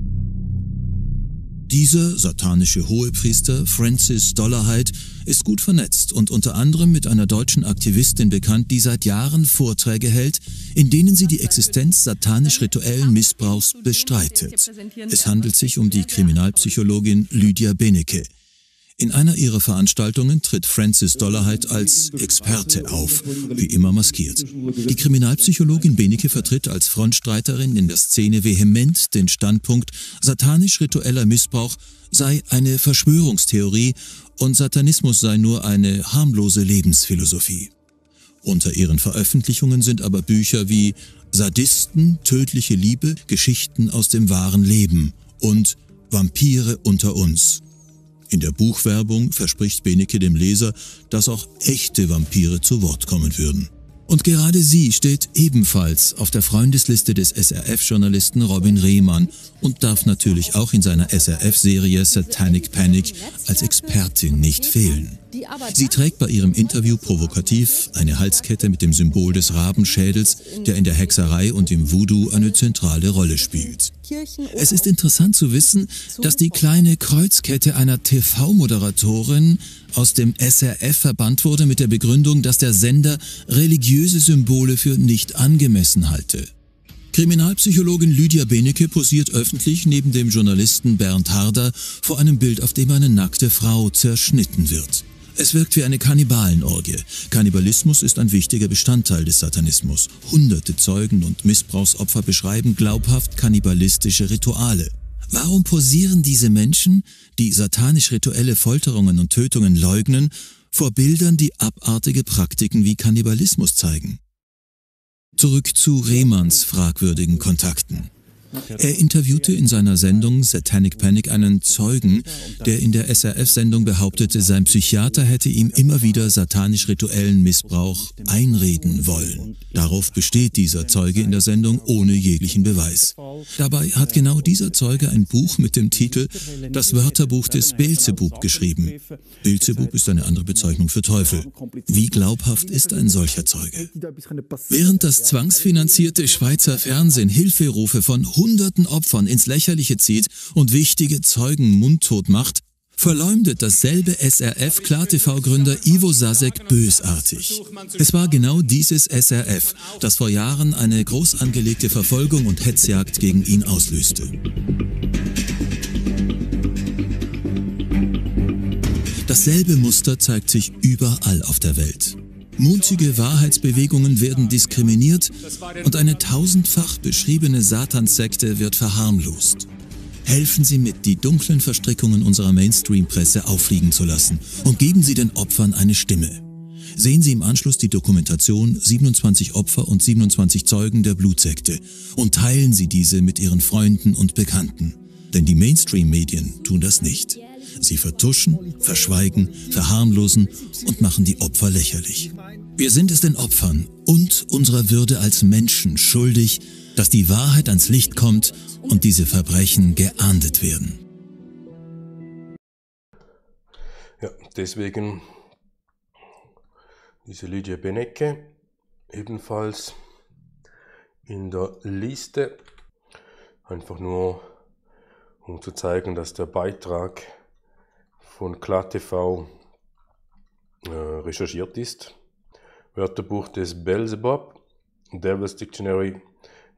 Dieser satanische Hohepriester Francis Dollarhide ist gut vernetzt und unter anderem mit einer deutschen Aktivistin bekannt, die seit Jahren Vorträge hält, in denen sie die Existenz satanisch-rituellen Missbrauchs bestreitet. Es handelt sich um die Kriminalpsychologin Lydia Benecke. In einer ihrer Veranstaltungen tritt Francis Dollarheit als Experte auf, wie immer maskiert. Die Kriminalpsychologin Benecke vertritt als Frontstreiterin in der Szene vehement den Standpunkt, satanisch-ritueller Missbrauch sei eine Verschwörungstheorie und Satanismus sei nur eine harmlose Lebensphilosophie. Unter ihren Veröffentlichungen sind aber Bücher wie Sadisten, tödliche Liebe, Geschichten aus dem wahren Leben und Vampire unter uns. In der Buchwerbung verspricht Benecke dem Leser, dass auch echte Vampire zu Wort kommen würden. Und gerade sie steht ebenfalls auf der Freundesliste des SRF-Journalisten Robin Rehmann und darf natürlich auch in seiner SRF-Serie Satanic Panic als Expertin nicht fehlen. Sie trägt bei ihrem Interview provokativ eine Halskette mit dem Symbol des Rabenschädels, der in der Hexerei und im Voodoo eine zentrale Rolle spielt. Es ist interessant zu wissen, dass die kleine Kreuzkette einer TV-Moderatorin aus dem SRF verbannt wurde mit der Begründung, dass der Sender religiöse Symbole für nicht angemessen halte. Kriminalpsychologin Lydia Benecke posiert öffentlich neben dem Journalisten Bernd Harder vor einem Bild, auf dem eine nackte Frau zerschnitten wird. Es wirkt wie eine Kannibalenorgie. Kannibalismus ist ein wichtiger Bestandteil des Satanismus. Hunderte Zeugen und Missbrauchsopfer beschreiben glaubhaft kannibalistische Rituale. Warum posieren diese Menschen, die satanisch rituelle Folterungen und Tötungen leugnen, vor Bildern, die abartige Praktiken wie Kannibalismus zeigen? Zurück zu Rehmanns fragwürdigen Kontakten. Er interviewte in seiner Sendung Satanic Panic einen Zeugen, der in der SRF-Sendung behauptete, sein Psychiater hätte ihm immer wieder satanisch-rituellen Missbrauch einreden wollen. Darauf besteht dieser Zeuge in der Sendung ohne jeglichen Beweis. Dabei hat genau dieser Zeuge ein Buch mit dem Titel Das Wörterbuch des Beelzebub geschrieben. Beelzebub ist eine andere Bezeichnung für Teufel. Wie glaubhaft ist ein solcher Zeuge? Während das zwangsfinanzierte Schweizer Fernsehen Hilferufe von hunderten Opfern ins Lächerliche zieht und wichtige Zeugen mundtot macht, verleumdet dasselbe SRF KlarTV-Gründer Ivo Sasek bösartig. Es war genau dieses SRF, das vor Jahren eine groß angelegte Verfolgung und Hetzjagd gegen ihn auslöste. Dasselbe Muster zeigt sich überall auf der Welt. Mutige Wahrheitsbewegungen werden diskriminiert und eine tausendfach beschriebene Satanssekte wird verharmlost. Helfen Sie mit, die dunklen Verstrickungen unserer Mainstream-Presse auffliegen zu lassen und geben Sie den Opfern eine Stimme. Sehen Sie im Anschluss die Dokumentation 27 Opfer und 27 Zeugen der Blutsekte und teilen Sie diese mit Ihren Freunden und Bekannten. Denn die Mainstream-Medien tun das nicht. Sie vertuschen, verschweigen, verharmlosen und machen die Opfer lächerlich. Wir sind es den Opfern und unserer Würde als Menschen schuldig, dass die Wahrheit ans Licht kommt und diese Verbrechen geahndet werden.
Ja, deswegen diese Lydia Benecke ebenfalls in der Liste, einfach nur um zu zeigen, dass der Beitrag von KlarTV äh, recherchiert ist. Wörterbuch des Belzebub, Devil's Dictionary,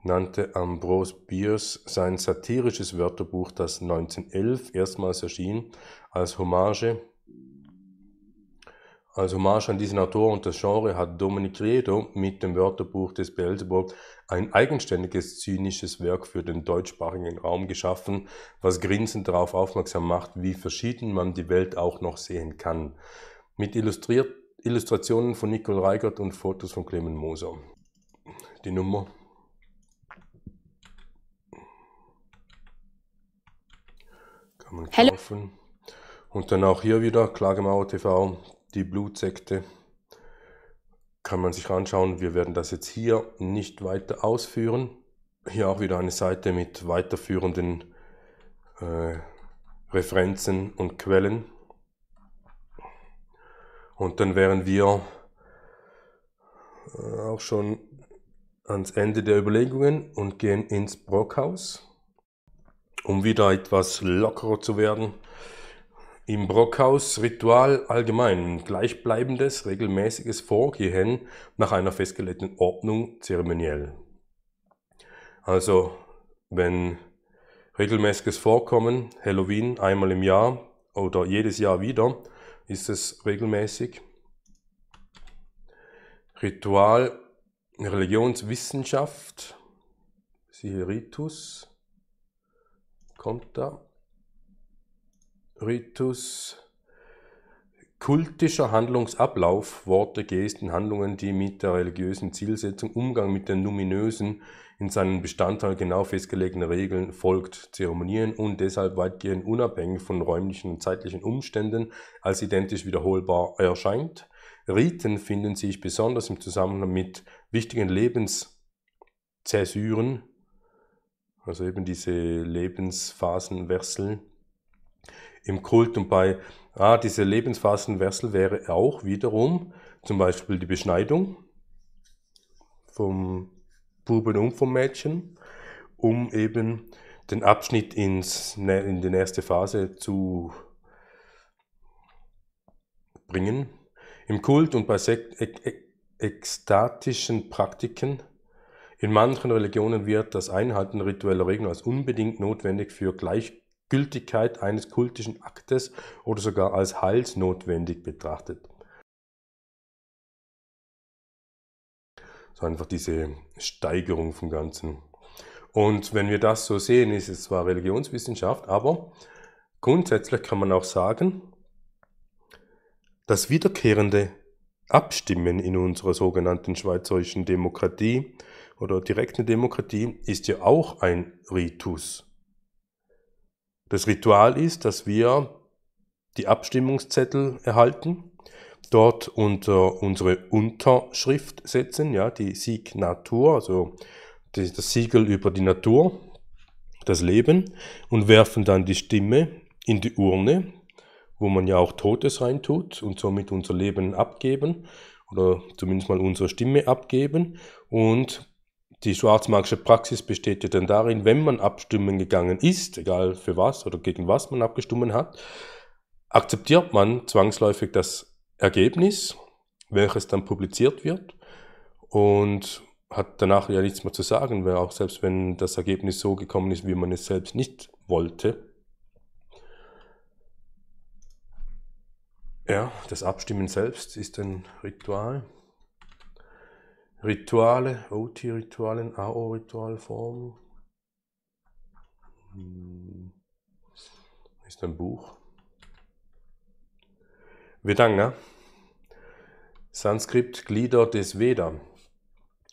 nannte Ambrose Bierce sein satirisches Wörterbuch, das 1911 erstmals erschien, als Hommage als Hommage an diesen Autor und das Genre hat Dominic Riedo mit dem Wörterbuch des Beelzebub ein eigenständiges zynisches Werk für den deutschsprachigen Raum geschaffen, was grinsend darauf aufmerksam macht, wie verschieden man die Welt auch noch sehen kann. Mit illustriert Illustrationen von Nicole Reigert und Fotos von Clemens Moser. Die Nummer. Kann man kaufen. Hello. Und dann auch hier wieder Klagemauer TV, die Blutsekte kann man sich anschauen. Wir werden das jetzt hier nicht weiter ausführen. Hier auch wieder eine Seite mit weiterführenden äh, Referenzen und Quellen. Und dann wären wir äh, auch schon ans Ende der Überlegungen und gehen ins Brockhaus, um wieder etwas lockerer zu werden. Im Brockhaus-Ritual allgemein gleichbleibendes, regelmäßiges Vorgehen nach einer festgelegten Ordnung zeremoniell. Also, wenn regelmäßiges Vorkommen, Halloween einmal im Jahr oder jedes Jahr wieder, ist es regelmäßig. Ritual, Religionswissenschaft, siehe Ritus, kommt da. Ritus, kultischer Handlungsablauf, Worte, Gesten, Handlungen, die mit der religiösen Zielsetzung, Umgang mit den Luminösen in seinen Bestandteil genau festgelegten Regeln folgt, Zeremonien und deshalb weitgehend unabhängig von räumlichen und zeitlichen Umständen als identisch wiederholbar erscheint. Riten finden sich besonders im Zusammenhang mit wichtigen Lebenszäsuren, also eben diese Lebensphasenwechsel, im Kult. Und bei ah, diese Lebensphasenwechsel wäre auch wiederum zum Beispiel die Beschneidung vom Buben und vom Mädchen, um eben den Abschnitt ins, in die nächste Phase zu bringen. Im Kult und bei Sekt ek e, ekstatischen Praktiken in manchen Religionen wird das Einhalten ritueller Regeln als unbedingt notwendig für gleich Gültigkeit eines kultischen Aktes oder sogar als heilsnotwendig betrachtet. So einfach diese Steigerung vom Ganzen. Und wenn wir das so sehen, ist es zwar Religionswissenschaft, aber grundsätzlich kann man auch sagen, das wiederkehrende Abstimmen in unserer sogenannten schweizerischen Demokratie oder direkten Demokratie ist ja auch ein Ritus. Das Ritual ist, dass wir die Abstimmungszettel erhalten, dort unter unsere Unterschrift setzen, ja, die Signatur, also das, das Siegel über die Natur, das Leben und werfen dann die Stimme in die Urne, wo man ja auch Totes reintut und somit unser Leben abgeben oder zumindest mal unsere Stimme abgeben und die schwarzmagische Praxis besteht ja dann darin, wenn man abstimmen gegangen ist, egal für was oder gegen was man abgestimmt hat, akzeptiert man zwangsläufig das Ergebnis, welches dann publiziert wird und hat danach ja nichts mehr zu sagen, weil auch selbst wenn das Ergebnis so gekommen ist, wie man es selbst nicht wollte. Ja, das Abstimmen selbst ist ein Ritual. Rituale, OT-Ritualen, AO-Ritualformen. Hm. Ist ein Buch. Vedanga. Sanskrit Glieder des Veda.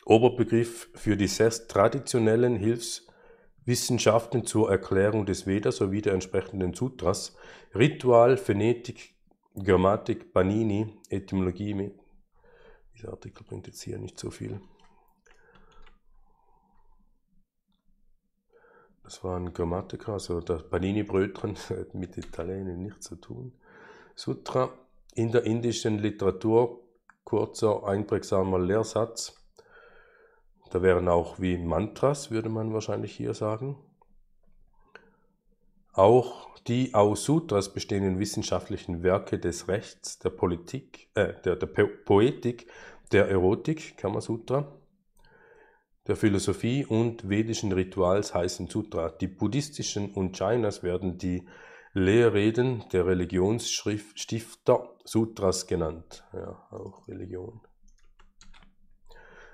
Oberbegriff für die sehr traditionellen Hilfswissenschaften zur Erklärung des Veda sowie der entsprechenden Sutras. Ritual, Phonetik, Grammatik, Panini, Etymologie, dieser Artikel bringt jetzt hier nicht so viel. Das waren Grammatica, also das Panini-Bröt *laughs* hat mit Italienisch nichts zu tun. Sutra, in der indischen Literatur, kurzer, einprägsamer Lehrsatz. Da wären auch wie Mantras, würde man wahrscheinlich hier sagen. Auch die aus Sutras bestehenden wissenschaftlichen Werke des Rechts, der Politik, äh, der, der Poetik, der Erotik, Kamasutra, der Philosophie und vedischen Rituals heißen Sutra. Die buddhistischen und Chinas werden die Lehrreden der Religionsstifter Sutras genannt. Ja, auch Religion.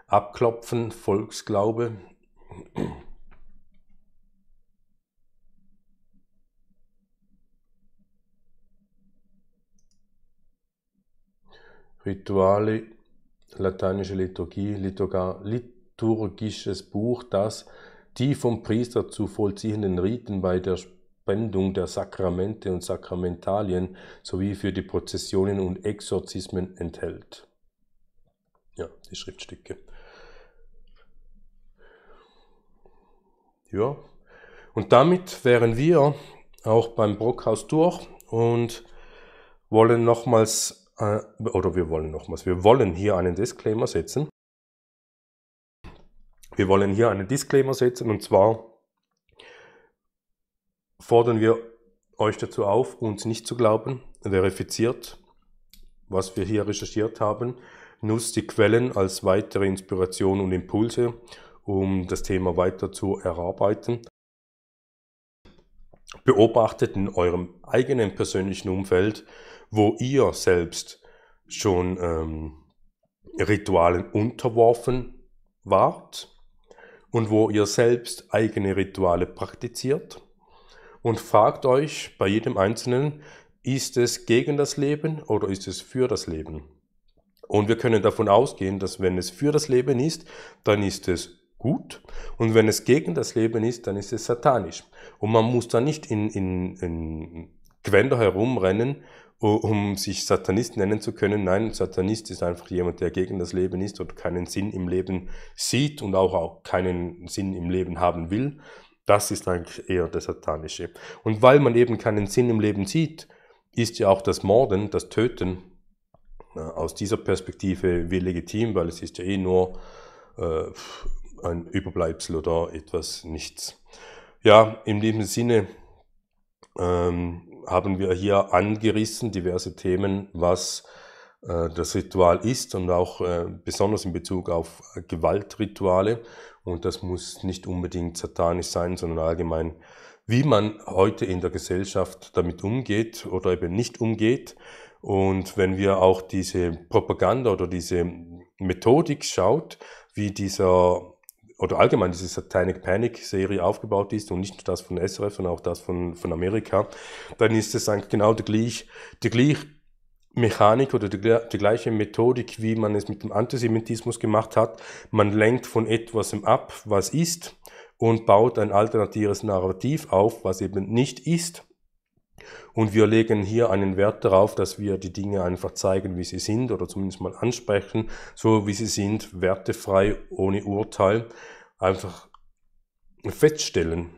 Abklopfen, Volksglaube. Rituale, lateinische Liturgie, liturga, liturgisches Buch, das die vom Priester zu vollziehenden Riten bei der Spendung der Sakramente und Sakramentalien sowie für die Prozessionen und Exorzismen enthält. Ja, die Schriftstücke. Ja, und damit wären wir auch beim Brockhaus durch und wollen nochmals äh, oder wir wollen nochmals, wir wollen hier einen Disclaimer setzen. Wir wollen hier einen Disclaimer setzen und zwar fordern wir euch dazu auf, uns nicht zu glauben, verifiziert, was wir hier recherchiert haben, nutzt die Quellen als weitere Inspiration und Impulse, um das Thema weiter zu erarbeiten. Beobachtet in eurem eigenen persönlichen Umfeld, wo ihr selbst schon ähm, Ritualen unterworfen wart und wo ihr selbst eigene Rituale praktiziert und fragt euch bei jedem Einzelnen, ist es gegen das Leben oder ist es für das Leben? Und wir können davon ausgehen, dass wenn es für das Leben ist, dann ist es gut. Und wenn es gegen das Leben ist, dann ist es satanisch. Und man muss da nicht in, in, in Gwender herumrennen um sich Satanist nennen zu können. Nein, Satanist ist einfach jemand, der gegen das Leben ist und keinen Sinn im Leben sieht und auch, auch keinen Sinn im Leben haben will. Das ist eigentlich eher das Satanische. Und weil man eben keinen Sinn im Leben sieht, ist ja auch das Morden, das Töten äh, aus dieser Perspektive wie legitim, weil es ist ja eh nur äh, ein Überbleibsel oder etwas Nichts. Ja, in diesem Sinne ähm, haben wir hier angerissen, diverse Themen, was äh, das Ritual ist und auch äh, besonders in Bezug auf Gewaltrituale. Und das muss nicht unbedingt satanisch sein, sondern allgemein, wie man heute in der Gesellschaft damit umgeht oder eben nicht umgeht. Und wenn wir auch diese Propaganda oder diese Methodik schaut, wie dieser oder allgemein diese Satanic Panic-Serie aufgebaut ist und nicht nur das von SRF, sondern auch das von, von Amerika, dann ist es eigentlich genau der gleiche, die gleiche Mechanik oder die, die, gleiche Methodik, wie man es mit dem Antisemitismus gemacht hat. Man lenkt von etwas ab, was ist, und baut ein alternatives Narrativ auf, was eben nicht ist. Und wir legen hier einen Wert darauf, dass wir die Dinge einfach zeigen, wie sie sind oder zumindest mal ansprechen, so wie sie sind, wertefrei, ohne Urteil, einfach feststellen,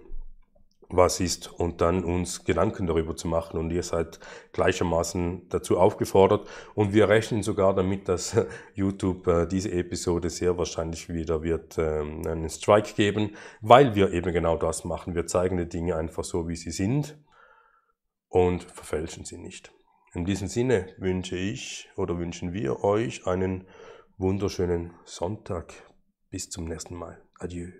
was ist und dann uns Gedanken darüber zu machen. Und ihr seid gleichermaßen dazu aufgefordert. Und wir rechnen sogar damit, dass *laughs* YouTube äh, diese Episode sehr wahrscheinlich wieder wird ähm, einen Strike geben, weil wir eben genau das machen. Wir zeigen die Dinge einfach so, wie sie sind und verfälschen sie nicht. In diesem Sinne wünsche ich oder wünschen wir euch einen wunderschönen Sonntag. Bis zum nächsten Mal. Adieu.